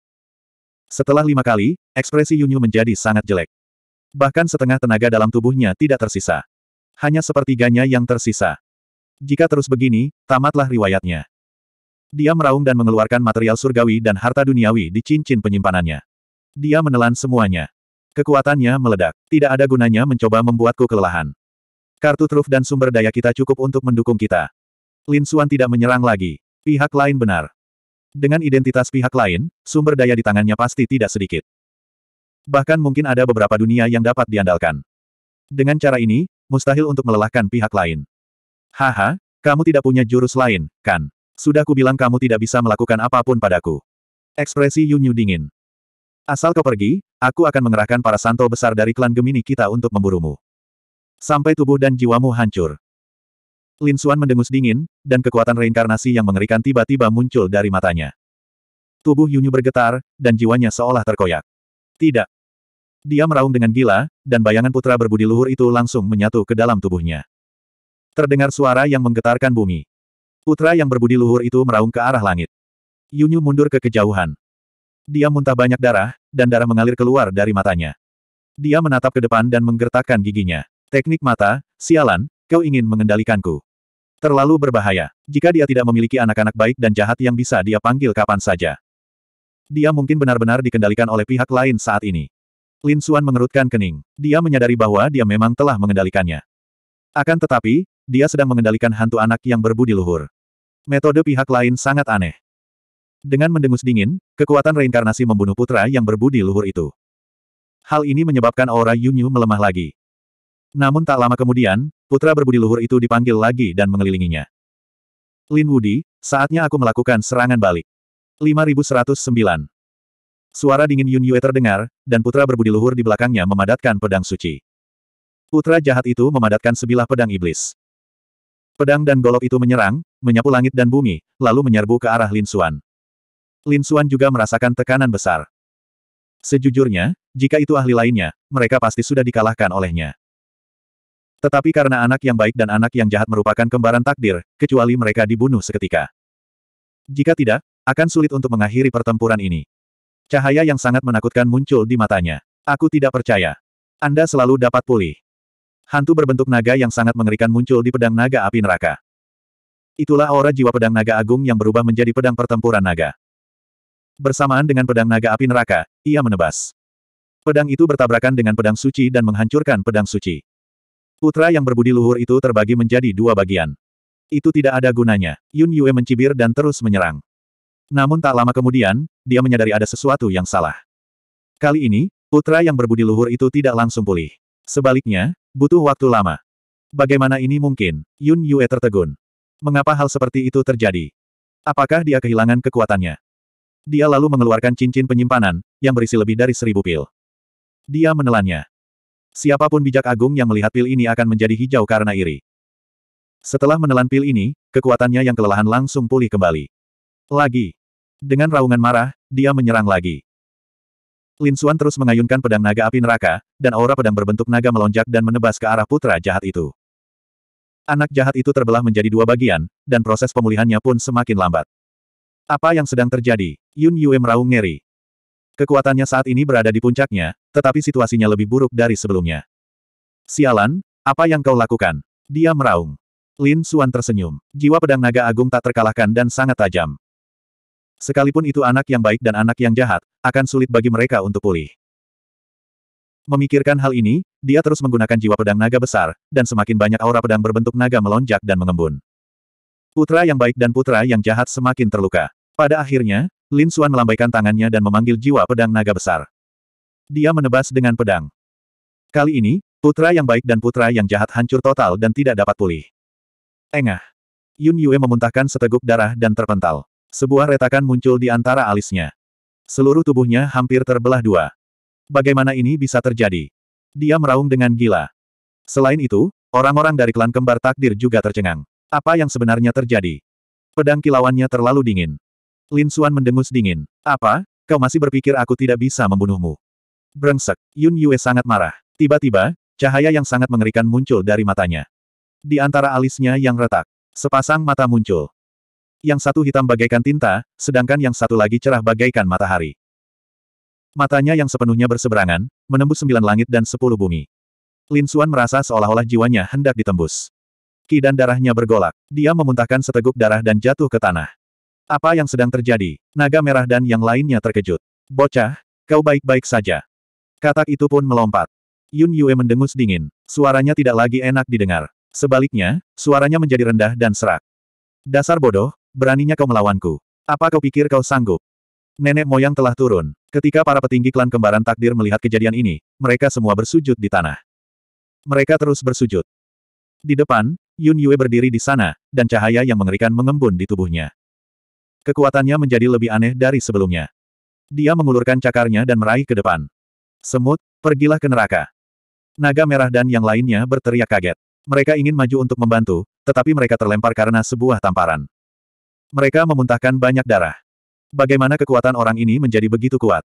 Setelah lima kali, ekspresi Yunyu menjadi sangat jelek. Bahkan setengah tenaga dalam tubuhnya tidak tersisa. Hanya sepertiganya yang tersisa. Jika terus begini, tamatlah riwayatnya. Dia meraung dan mengeluarkan material surgawi dan harta duniawi di cincin penyimpanannya. Dia menelan semuanya. Kekuatannya meledak. Tidak ada gunanya mencoba membuatku kelelahan. Kartu truf dan sumber daya kita cukup untuk mendukung kita. Lin Suan tidak menyerang lagi. Pihak lain benar. Dengan identitas pihak lain, sumber daya di tangannya pasti tidak sedikit. Bahkan mungkin ada beberapa dunia yang dapat diandalkan. Dengan cara ini, mustahil untuk melelahkan pihak lain. Haha, kamu tidak punya jurus lain, kan? Sudah kubilang kamu tidak bisa melakukan apapun padaku. Ekspresi Yunyu dingin. Asal kau pergi, aku akan mengerahkan para santo besar dari klan Gemini kita untuk memburumu. Sampai tubuh dan jiwamu hancur. Lin Xuan mendengus dingin, dan kekuatan reinkarnasi yang mengerikan tiba-tiba muncul dari matanya. Tubuh Yunyu bergetar, dan jiwanya seolah terkoyak. Tidak. Dia meraung dengan gila, dan bayangan putra berbudi luhur itu langsung menyatu ke dalam tubuhnya. Terdengar suara yang menggetarkan bumi. Putra yang berbudi luhur itu meraung ke arah langit. Yunyu mundur ke kejauhan. Dia muntah banyak darah, dan darah mengalir keluar dari matanya. Dia menatap ke depan dan menggertakkan giginya. Teknik mata, sialan, kau ingin mengendalikanku. Terlalu berbahaya. Jika dia tidak memiliki anak-anak baik dan jahat yang bisa dia panggil kapan saja. Dia mungkin benar-benar dikendalikan oleh pihak lain saat ini. Lin Suan mengerutkan kening. Dia menyadari bahwa dia memang telah mengendalikannya. Akan tetapi, dia sedang mengendalikan hantu anak yang berbudi luhur. Metode pihak lain sangat aneh. Dengan mendengus dingin, kekuatan reinkarnasi membunuh putra yang berbudi luhur itu. Hal ini menyebabkan aura Yunyu melemah lagi. Namun tak lama kemudian, putra berbudi luhur itu dipanggil lagi dan mengelilinginya. Lin Wudi, saatnya aku melakukan serangan balik. 5109 Suara dingin Yun Yue terdengar, dan putra berbudi luhur di belakangnya memadatkan pedang suci. Putra jahat itu memadatkan sebilah pedang iblis. Pedang dan golok itu menyerang, menyapu langit dan bumi, lalu menyerbu ke arah Lin Xuan. Lin Xuan juga merasakan tekanan besar. Sejujurnya, jika itu ahli lainnya, mereka pasti sudah dikalahkan olehnya. Tetapi karena anak yang baik dan anak yang jahat merupakan kembaran takdir, kecuali mereka dibunuh seketika. Jika tidak, akan sulit untuk mengakhiri pertempuran ini. Cahaya yang sangat menakutkan muncul di matanya. Aku tidak percaya. Anda selalu dapat pulih. Hantu berbentuk naga yang sangat mengerikan muncul di pedang naga api neraka. Itulah aura jiwa pedang naga agung yang berubah menjadi pedang pertempuran naga. Bersamaan dengan pedang naga api neraka, ia menebas. Pedang itu bertabrakan dengan pedang suci dan menghancurkan pedang suci. Putra yang berbudi luhur itu terbagi menjadi dua bagian. Itu tidak ada gunanya. Yun Yue mencibir dan terus menyerang. Namun tak lama kemudian, dia menyadari ada sesuatu yang salah. Kali ini, putra yang berbudi luhur itu tidak langsung pulih. Sebaliknya, butuh waktu lama. Bagaimana ini mungkin? Yun Yue tertegun. Mengapa hal seperti itu terjadi? Apakah dia kehilangan kekuatannya? Dia lalu mengeluarkan cincin penyimpanan, yang berisi lebih dari seribu pil. Dia menelannya. Siapapun bijak agung yang melihat pil ini akan menjadi hijau karena iri. Setelah menelan pil ini, kekuatannya yang kelelahan langsung pulih kembali. Lagi. Dengan raungan marah, dia menyerang lagi. Lin Suan terus mengayunkan pedang naga api neraka, dan aura pedang berbentuk naga melonjak dan menebas ke arah putra jahat itu. Anak jahat itu terbelah menjadi dua bagian, dan proses pemulihannya pun semakin lambat. Apa yang sedang terjadi? Yun Yue meraung ngeri. Kekuatannya saat ini berada di puncaknya, tetapi situasinya lebih buruk dari sebelumnya. Sialan, apa yang kau lakukan? Dia meraung. Lin Suan tersenyum. Jiwa pedang naga agung tak terkalahkan dan sangat tajam. Sekalipun itu anak yang baik dan anak yang jahat, akan sulit bagi mereka untuk pulih. Memikirkan hal ini, dia terus menggunakan jiwa pedang naga besar, dan semakin banyak aura pedang berbentuk naga melonjak dan mengembun. Putra yang baik dan putra yang jahat semakin terluka. Pada akhirnya, Lin Suan melambaikan tangannya dan memanggil jiwa pedang naga besar. Dia menebas dengan pedang. Kali ini, putra yang baik dan putra yang jahat hancur total dan tidak dapat pulih. Engah. Yun Yue memuntahkan seteguk darah dan terpental. Sebuah retakan muncul di antara alisnya. Seluruh tubuhnya hampir terbelah dua. Bagaimana ini bisa terjadi? Dia meraung dengan gila. Selain itu, orang-orang dari klan kembar takdir juga tercengang. Apa yang sebenarnya terjadi? Pedang kilauannya terlalu dingin. Lin Xuan mendengus dingin. Apa? Kau masih berpikir aku tidak bisa membunuhmu? Brengsek, Yun Yue sangat marah. Tiba-tiba, cahaya yang sangat mengerikan muncul dari matanya. Di antara alisnya yang retak, sepasang mata muncul. Yang satu hitam bagaikan tinta, sedangkan yang satu lagi cerah bagaikan matahari. Matanya yang sepenuhnya berseberangan, menembus sembilan langit dan sepuluh bumi. Lin Xuan merasa seolah-olah jiwanya hendak ditembus. Ki dan darahnya bergolak. Dia memuntahkan seteguk darah dan jatuh ke tanah. Apa yang sedang terjadi? Naga merah dan yang lainnya terkejut. Bocah, kau baik-baik saja. Katak itu pun melompat. Yun Yue mendengus dingin. Suaranya tidak lagi enak didengar. Sebaliknya, suaranya menjadi rendah dan serak. Dasar bodoh, beraninya kau melawanku. Apa kau pikir kau sanggup? Nenek moyang telah turun. Ketika para petinggi klan kembaran takdir melihat kejadian ini, mereka semua bersujud di tanah. Mereka terus bersujud. Di depan, Yun Yue berdiri di sana, dan cahaya yang mengerikan mengembun di tubuhnya. Kekuatannya menjadi lebih aneh dari sebelumnya. Dia mengulurkan cakarnya dan meraih ke depan. Semut, pergilah ke neraka. Naga merah dan yang lainnya berteriak kaget. Mereka ingin maju untuk membantu, tetapi mereka terlempar karena sebuah tamparan. Mereka memuntahkan banyak darah. Bagaimana kekuatan orang ini menjadi begitu kuat?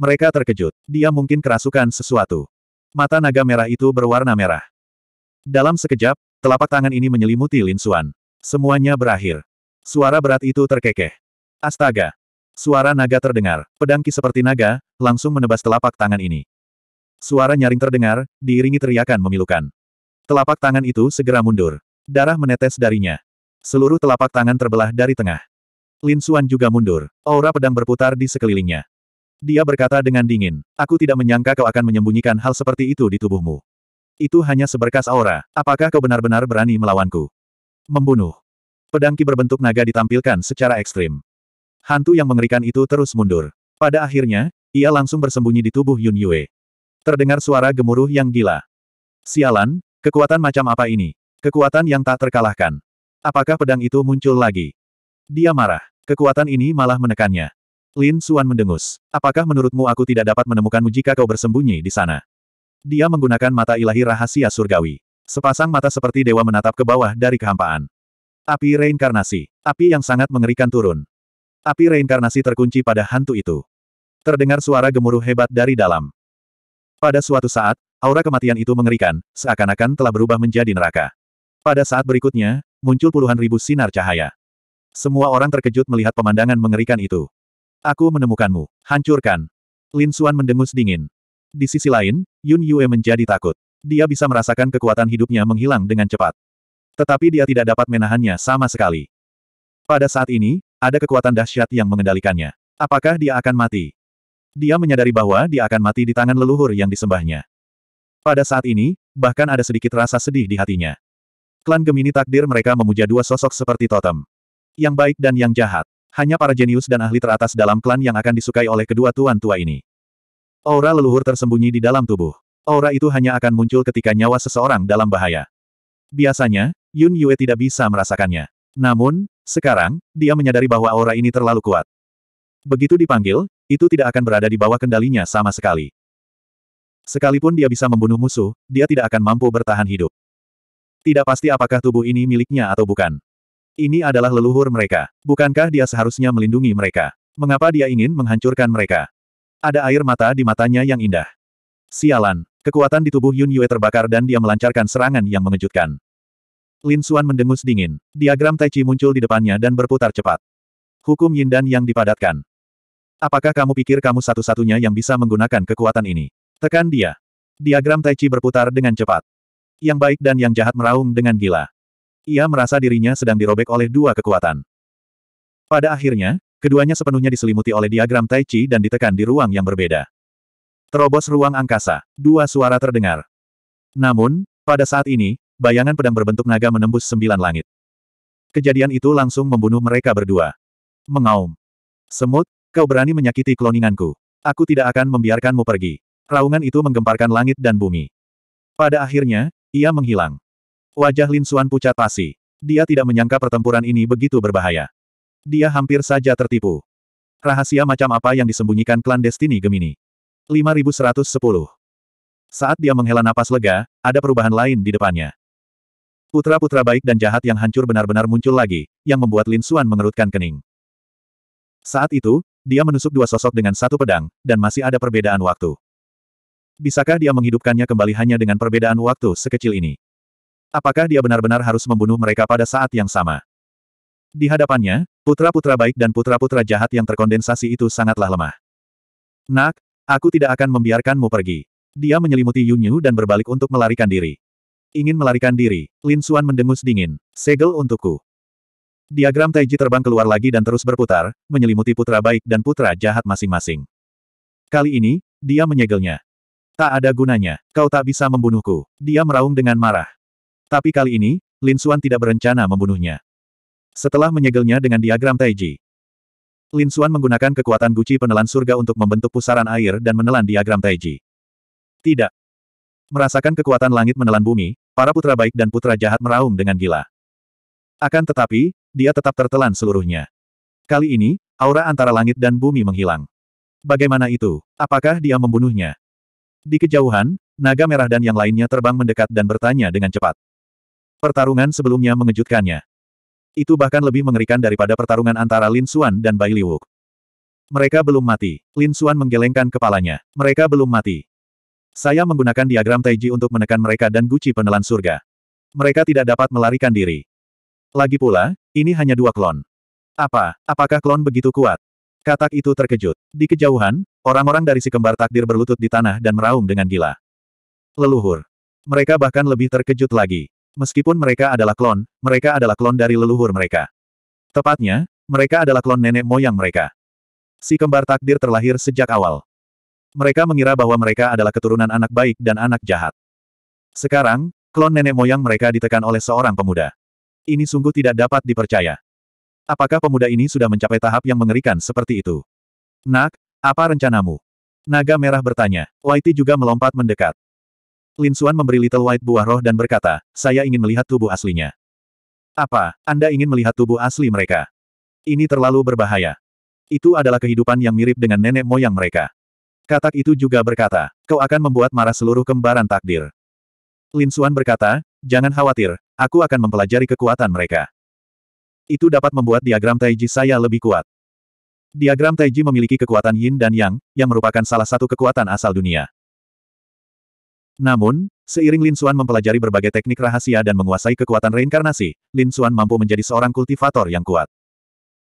Mereka terkejut. Dia mungkin kerasukan sesuatu. Mata naga merah itu berwarna merah. Dalam sekejap, telapak tangan ini menyelimuti Lin Suan. Semuanya berakhir. Suara berat itu terkekeh. Astaga! Suara naga terdengar. Pedangki seperti naga, langsung menebas telapak tangan ini. Suara nyaring terdengar, diiringi teriakan memilukan. Telapak tangan itu segera mundur. Darah menetes darinya. Seluruh telapak tangan terbelah dari tengah. Lin Xuan juga mundur. Aura pedang berputar di sekelilingnya. Dia berkata dengan dingin, aku tidak menyangka kau akan menyembunyikan hal seperti itu di tubuhmu. Itu hanya seberkas aura, apakah kau benar-benar berani melawanku? Membunuh. Pedang ki berbentuk naga ditampilkan secara ekstrim. Hantu yang mengerikan itu terus mundur. Pada akhirnya, ia langsung bersembunyi di tubuh Yun Yue. Terdengar suara gemuruh yang gila. Sialan, kekuatan macam apa ini? Kekuatan yang tak terkalahkan. Apakah pedang itu muncul lagi? Dia marah. Kekuatan ini malah menekannya. Lin Suan mendengus. Apakah menurutmu aku tidak dapat menemukanmu jika kau bersembunyi di sana? Dia menggunakan mata ilahi rahasia surgawi. Sepasang mata seperti dewa menatap ke bawah dari kehampaan. Api reinkarnasi. Api yang sangat mengerikan turun. Api reinkarnasi terkunci pada hantu itu. Terdengar suara gemuruh hebat dari dalam. Pada suatu saat, aura kematian itu mengerikan, seakan-akan telah berubah menjadi neraka. Pada saat berikutnya, muncul puluhan ribu sinar cahaya. Semua orang terkejut melihat pemandangan mengerikan itu. Aku menemukanmu. Hancurkan. Lin Suan mendengus dingin. Di sisi lain, Yun Yue menjadi takut. Dia bisa merasakan kekuatan hidupnya menghilang dengan cepat. Tetapi dia tidak dapat menahannya sama sekali. Pada saat ini, ada kekuatan dahsyat yang mengendalikannya. Apakah dia akan mati? Dia menyadari bahwa dia akan mati di tangan leluhur yang disembahnya. Pada saat ini, bahkan ada sedikit rasa sedih di hatinya. Klan Gemini takdir mereka memuja dua sosok seperti totem. Yang baik dan yang jahat. Hanya para jenius dan ahli teratas dalam klan yang akan disukai oleh kedua tuan tua ini. Aura leluhur tersembunyi di dalam tubuh. Aura itu hanya akan muncul ketika nyawa seseorang dalam bahaya. Biasanya, Yun Yue tidak bisa merasakannya. Namun, sekarang, dia menyadari bahwa aura ini terlalu kuat. Begitu dipanggil, itu tidak akan berada di bawah kendalinya sama sekali. Sekalipun dia bisa membunuh musuh, dia tidak akan mampu bertahan hidup. Tidak pasti apakah tubuh ini miliknya atau bukan. Ini adalah leluhur mereka. Bukankah dia seharusnya melindungi mereka? Mengapa dia ingin menghancurkan mereka? Ada air mata di matanya yang indah. Sialan, kekuatan di tubuh Yun Yue terbakar dan dia melancarkan serangan yang mengejutkan. Lin Xuan mendengus dingin. Diagram Tai Chi muncul di depannya dan berputar cepat. Hukum Yin dan Yang dipadatkan. Apakah kamu pikir kamu satu-satunya yang bisa menggunakan kekuatan ini? Tekan dia. Diagram Tai Chi berputar dengan cepat. Yang baik dan yang jahat meraung dengan gila. Ia merasa dirinya sedang dirobek oleh dua kekuatan. Pada akhirnya, keduanya sepenuhnya diselimuti oleh diagram Tai Chi dan ditekan di ruang yang berbeda. Terobos ruang angkasa, dua suara terdengar. Namun, pada saat ini, bayangan pedang berbentuk naga menembus sembilan langit. Kejadian itu langsung membunuh mereka berdua. Mengaum. Semut, kau berani menyakiti kloninganku. Aku tidak akan membiarkanmu pergi. Raungan itu menggemparkan langit dan bumi. Pada akhirnya, ia menghilang. Wajah Lin Xuan pucat pasi. Dia tidak menyangka pertempuran ini begitu berbahaya. Dia hampir saja tertipu. Rahasia macam apa yang disembunyikan Klan Destiny Gemini? 5110. Saat dia menghela napas lega, ada perubahan lain di depannya. Putra-putra baik dan jahat yang hancur benar-benar muncul lagi, yang membuat Lin Xuan mengerutkan kening. Saat itu, dia menusuk dua sosok dengan satu pedang, dan masih ada perbedaan waktu. Bisakah dia menghidupkannya kembali hanya dengan perbedaan waktu sekecil ini? Apakah dia benar-benar harus membunuh mereka pada saat yang sama? Di hadapannya, putra-putra baik dan putra-putra jahat yang terkondensasi itu sangatlah lemah. Nak, aku tidak akan membiarkanmu pergi. Dia menyelimuti Yunyu dan berbalik untuk melarikan diri. Ingin melarikan diri, Lin Xuan mendengus dingin. Segel untukku. Diagram Taiji terbang keluar lagi dan terus berputar, menyelimuti putra baik dan putra jahat masing-masing. Kali ini, dia menyegelnya. Tak ada gunanya, kau tak bisa membunuhku. Dia meraung dengan marah. Tapi kali ini, Lin Xuan tidak berencana membunuhnya. Setelah menyegelnya dengan diagram Taiji, Lin Xuan menggunakan kekuatan Guci penelan surga untuk membentuk pusaran air dan menelan diagram Taiji. Tidak, Merasakan kekuatan langit menelan bumi, para putra baik dan putra jahat meraung dengan gila. Akan tetapi, dia tetap tertelan seluruhnya. Kali ini, aura antara langit dan bumi menghilang. Bagaimana itu? Apakah dia membunuhnya? Di kejauhan, naga merah dan yang lainnya terbang mendekat dan bertanya dengan cepat. Pertarungan sebelumnya mengejutkannya. Itu bahkan lebih mengerikan daripada pertarungan antara Lin Xuan dan Bai Liwuk. Mereka belum mati. Lin Xuan menggelengkan kepalanya. Mereka belum mati. Saya menggunakan diagram Taiji untuk menekan mereka dan Guci penelan surga. Mereka tidak dapat melarikan diri. Lagi pula, ini hanya dua klon. Apa, apakah klon begitu kuat? Katak itu terkejut. Di kejauhan, orang-orang dari si kembar takdir berlutut di tanah dan meraung dengan gila. Leluhur. Mereka bahkan lebih terkejut lagi. Meskipun mereka adalah klon, mereka adalah klon dari leluhur mereka. Tepatnya, mereka adalah klon nenek moyang mereka. Si kembar takdir terlahir sejak awal. Mereka mengira bahwa mereka adalah keturunan anak baik dan anak jahat. Sekarang, klon nenek moyang mereka ditekan oleh seorang pemuda. Ini sungguh tidak dapat dipercaya. Apakah pemuda ini sudah mencapai tahap yang mengerikan seperti itu? Nak, apa rencanamu? Naga merah bertanya. Whitey juga melompat mendekat. Lin Xuan memberi Little White buah roh dan berkata, saya ingin melihat tubuh aslinya. Apa, Anda ingin melihat tubuh asli mereka? Ini terlalu berbahaya. Itu adalah kehidupan yang mirip dengan nenek moyang mereka. Katak itu juga berkata, kau akan membuat marah seluruh kembaran takdir. Lin Xuan berkata, jangan khawatir, aku akan mempelajari kekuatan mereka. Itu dapat membuat diagram Taiji saya lebih kuat. Diagram Taiji memiliki kekuatan Yin dan Yang, yang merupakan salah satu kekuatan asal dunia. Namun, seiring Lin Xuan mempelajari berbagai teknik rahasia dan menguasai kekuatan reinkarnasi, Lin Xuan mampu menjadi seorang kultivator yang kuat.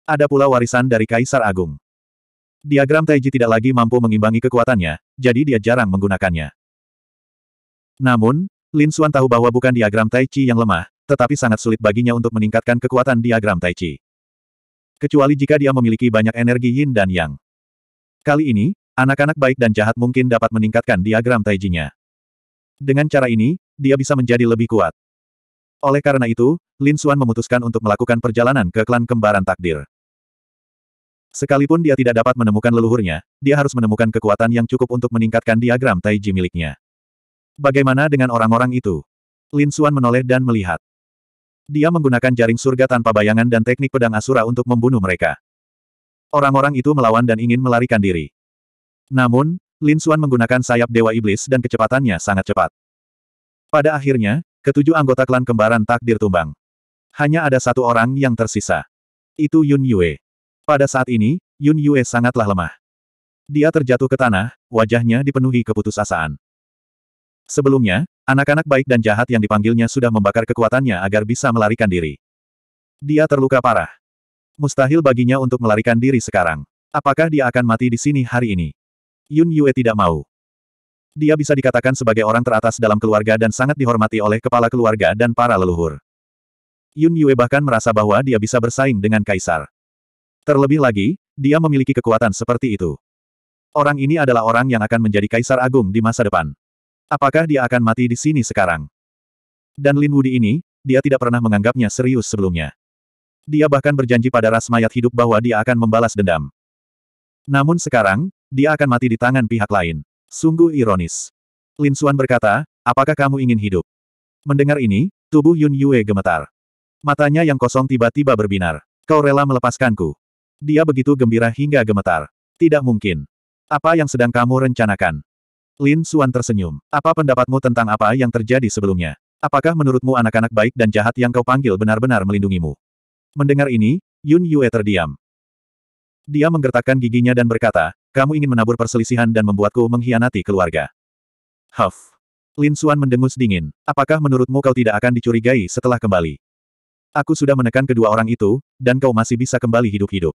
Ada pula warisan dari Kaisar Agung. Diagram Taiji tidak lagi mampu mengimbangi kekuatannya, jadi dia jarang menggunakannya. Namun, Lin Xuan tahu bahwa bukan diagram Taiji yang lemah, tetapi sangat sulit baginya untuk meningkatkan kekuatan diagram Taiji. Kecuali jika dia memiliki banyak energi yin dan yang. Kali ini, anak-anak baik dan jahat mungkin dapat meningkatkan diagram Taiji-nya. Dengan cara ini, dia bisa menjadi lebih kuat. Oleh karena itu, Lin Xuan memutuskan untuk melakukan perjalanan ke klan kembaran takdir. Sekalipun dia tidak dapat menemukan leluhurnya, dia harus menemukan kekuatan yang cukup untuk meningkatkan diagram Taiji miliknya. Bagaimana dengan orang-orang itu? Lin Xuan menoleh dan melihat. Dia menggunakan jaring surga tanpa bayangan dan teknik pedang Asura untuk membunuh mereka. Orang-orang itu melawan dan ingin melarikan diri. Namun, Lin Xuan menggunakan sayap Dewa Iblis dan kecepatannya sangat cepat. Pada akhirnya, ketujuh anggota klan kembaran takdir tumbang. Hanya ada satu orang yang tersisa. Itu Yun Yue. Pada saat ini, Yun Yue sangatlah lemah. Dia terjatuh ke tanah, wajahnya dipenuhi keputusasaan. Sebelumnya, anak-anak baik dan jahat yang dipanggilnya sudah membakar kekuatannya agar bisa melarikan diri. Dia terluka parah. Mustahil baginya untuk melarikan diri sekarang. Apakah dia akan mati di sini hari ini? Yun Yue tidak mau. Dia bisa dikatakan sebagai orang teratas dalam keluarga dan sangat dihormati oleh kepala keluarga dan para leluhur. Yun Yue bahkan merasa bahwa dia bisa bersaing dengan kaisar. Terlebih lagi, dia memiliki kekuatan seperti itu. Orang ini adalah orang yang akan menjadi kaisar agung di masa depan. Apakah dia akan mati di sini sekarang? Dan Lin Wudi ini, dia tidak pernah menganggapnya serius sebelumnya. Dia bahkan berjanji pada ras mayat hidup bahwa dia akan membalas dendam. Namun sekarang, dia akan mati di tangan pihak lain. Sungguh ironis. Lin Xuan berkata, apakah kamu ingin hidup? Mendengar ini, tubuh Yun Yue gemetar. Matanya yang kosong tiba-tiba berbinar. Kau rela melepaskanku. Dia begitu gembira hingga gemetar. Tidak mungkin. Apa yang sedang kamu rencanakan? Lin Suan tersenyum. Apa pendapatmu tentang apa yang terjadi sebelumnya? Apakah menurutmu anak-anak baik dan jahat yang kau panggil benar-benar melindungimu? Mendengar ini, Yun Yue terdiam. Dia menggertakkan giginya dan berkata, kamu ingin menabur perselisihan dan membuatku mengkhianati keluarga. Huff. Lin Xuan mendengus dingin, apakah menurutmu kau tidak akan dicurigai setelah kembali? Aku sudah menekan kedua orang itu, dan kau masih bisa kembali hidup-hidup.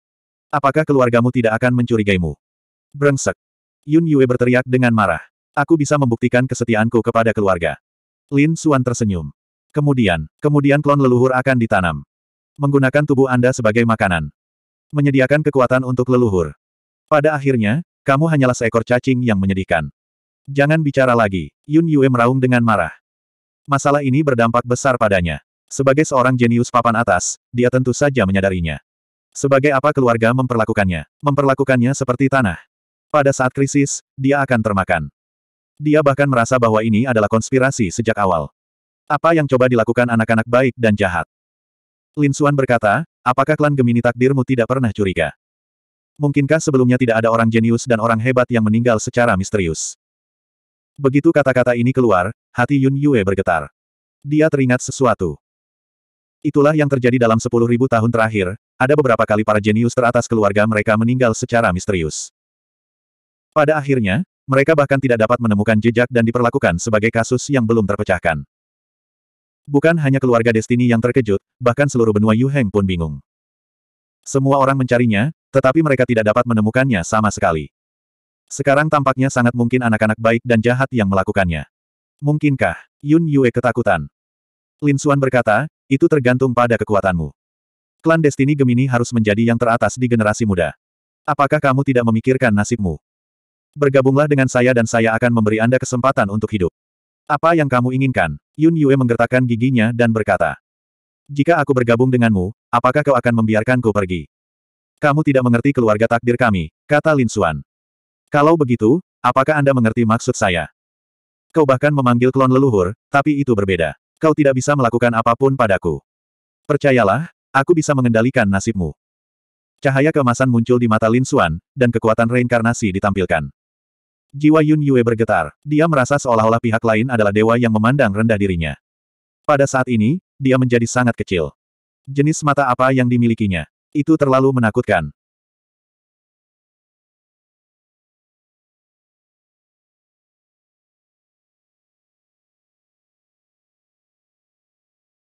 Apakah keluargamu tidak akan mencurigaimu? Brengsek. Yun Yue berteriak dengan marah. Aku bisa membuktikan kesetiaanku kepada keluarga. Lin Suan tersenyum. Kemudian, kemudian klon leluhur akan ditanam. Menggunakan tubuh Anda sebagai makanan. Menyediakan kekuatan untuk leluhur. Pada akhirnya, kamu hanyalah seekor cacing yang menyedihkan. Jangan bicara lagi, Yun Yue meraung dengan marah. Masalah ini berdampak besar padanya. Sebagai seorang jenius papan atas, dia tentu saja menyadarinya. Sebagai apa keluarga memperlakukannya? Memperlakukannya seperti tanah. Pada saat krisis, dia akan termakan. Dia bahkan merasa bahwa ini adalah konspirasi sejak awal. Apa yang coba dilakukan anak-anak baik dan jahat? Lin Suan berkata, apakah klan Gemini takdirmu tidak pernah curiga? Mungkinkah sebelumnya tidak ada orang jenius dan orang hebat yang meninggal secara misterius? Begitu kata-kata ini keluar, hati Yun Yue bergetar. Dia teringat sesuatu. Itulah yang terjadi dalam sepuluh ribu tahun terakhir, ada beberapa kali para jenius teratas keluarga mereka meninggal secara misterius. Pada akhirnya, mereka bahkan tidak dapat menemukan jejak dan diperlakukan sebagai kasus yang belum terpecahkan. Bukan hanya keluarga Destiny yang terkejut, bahkan seluruh benua Yuheng pun bingung. Semua orang mencarinya, tetapi mereka tidak dapat menemukannya sama sekali. Sekarang tampaknya sangat mungkin anak-anak baik dan jahat yang melakukannya. Mungkinkah? Yun Yue ketakutan. Lin Suan berkata, itu tergantung pada kekuatanmu. Klan Destiny Gemini harus menjadi yang teratas di generasi muda. Apakah kamu tidak memikirkan nasibmu? Bergabunglah dengan saya dan saya akan memberi Anda kesempatan untuk hidup. Apa yang kamu inginkan? Yun Yue menggertakkan giginya dan berkata. Jika aku bergabung denganmu, apakah kau akan membiarkanku pergi? Kamu tidak mengerti keluarga takdir kami, kata Lin Suan. Kalau begitu, apakah Anda mengerti maksud saya? Kau bahkan memanggil klon leluhur, tapi itu berbeda. Kau tidak bisa melakukan apapun padaku. Percayalah, aku bisa mengendalikan nasibmu. Cahaya keemasan muncul di mata Lin Xuan, dan kekuatan reinkarnasi ditampilkan. Jiwa Yun Yue bergetar. Dia merasa seolah-olah pihak lain adalah dewa yang memandang rendah dirinya. Pada saat ini, dia menjadi sangat kecil. Jenis mata apa yang dimilikinya? Itu terlalu menakutkan.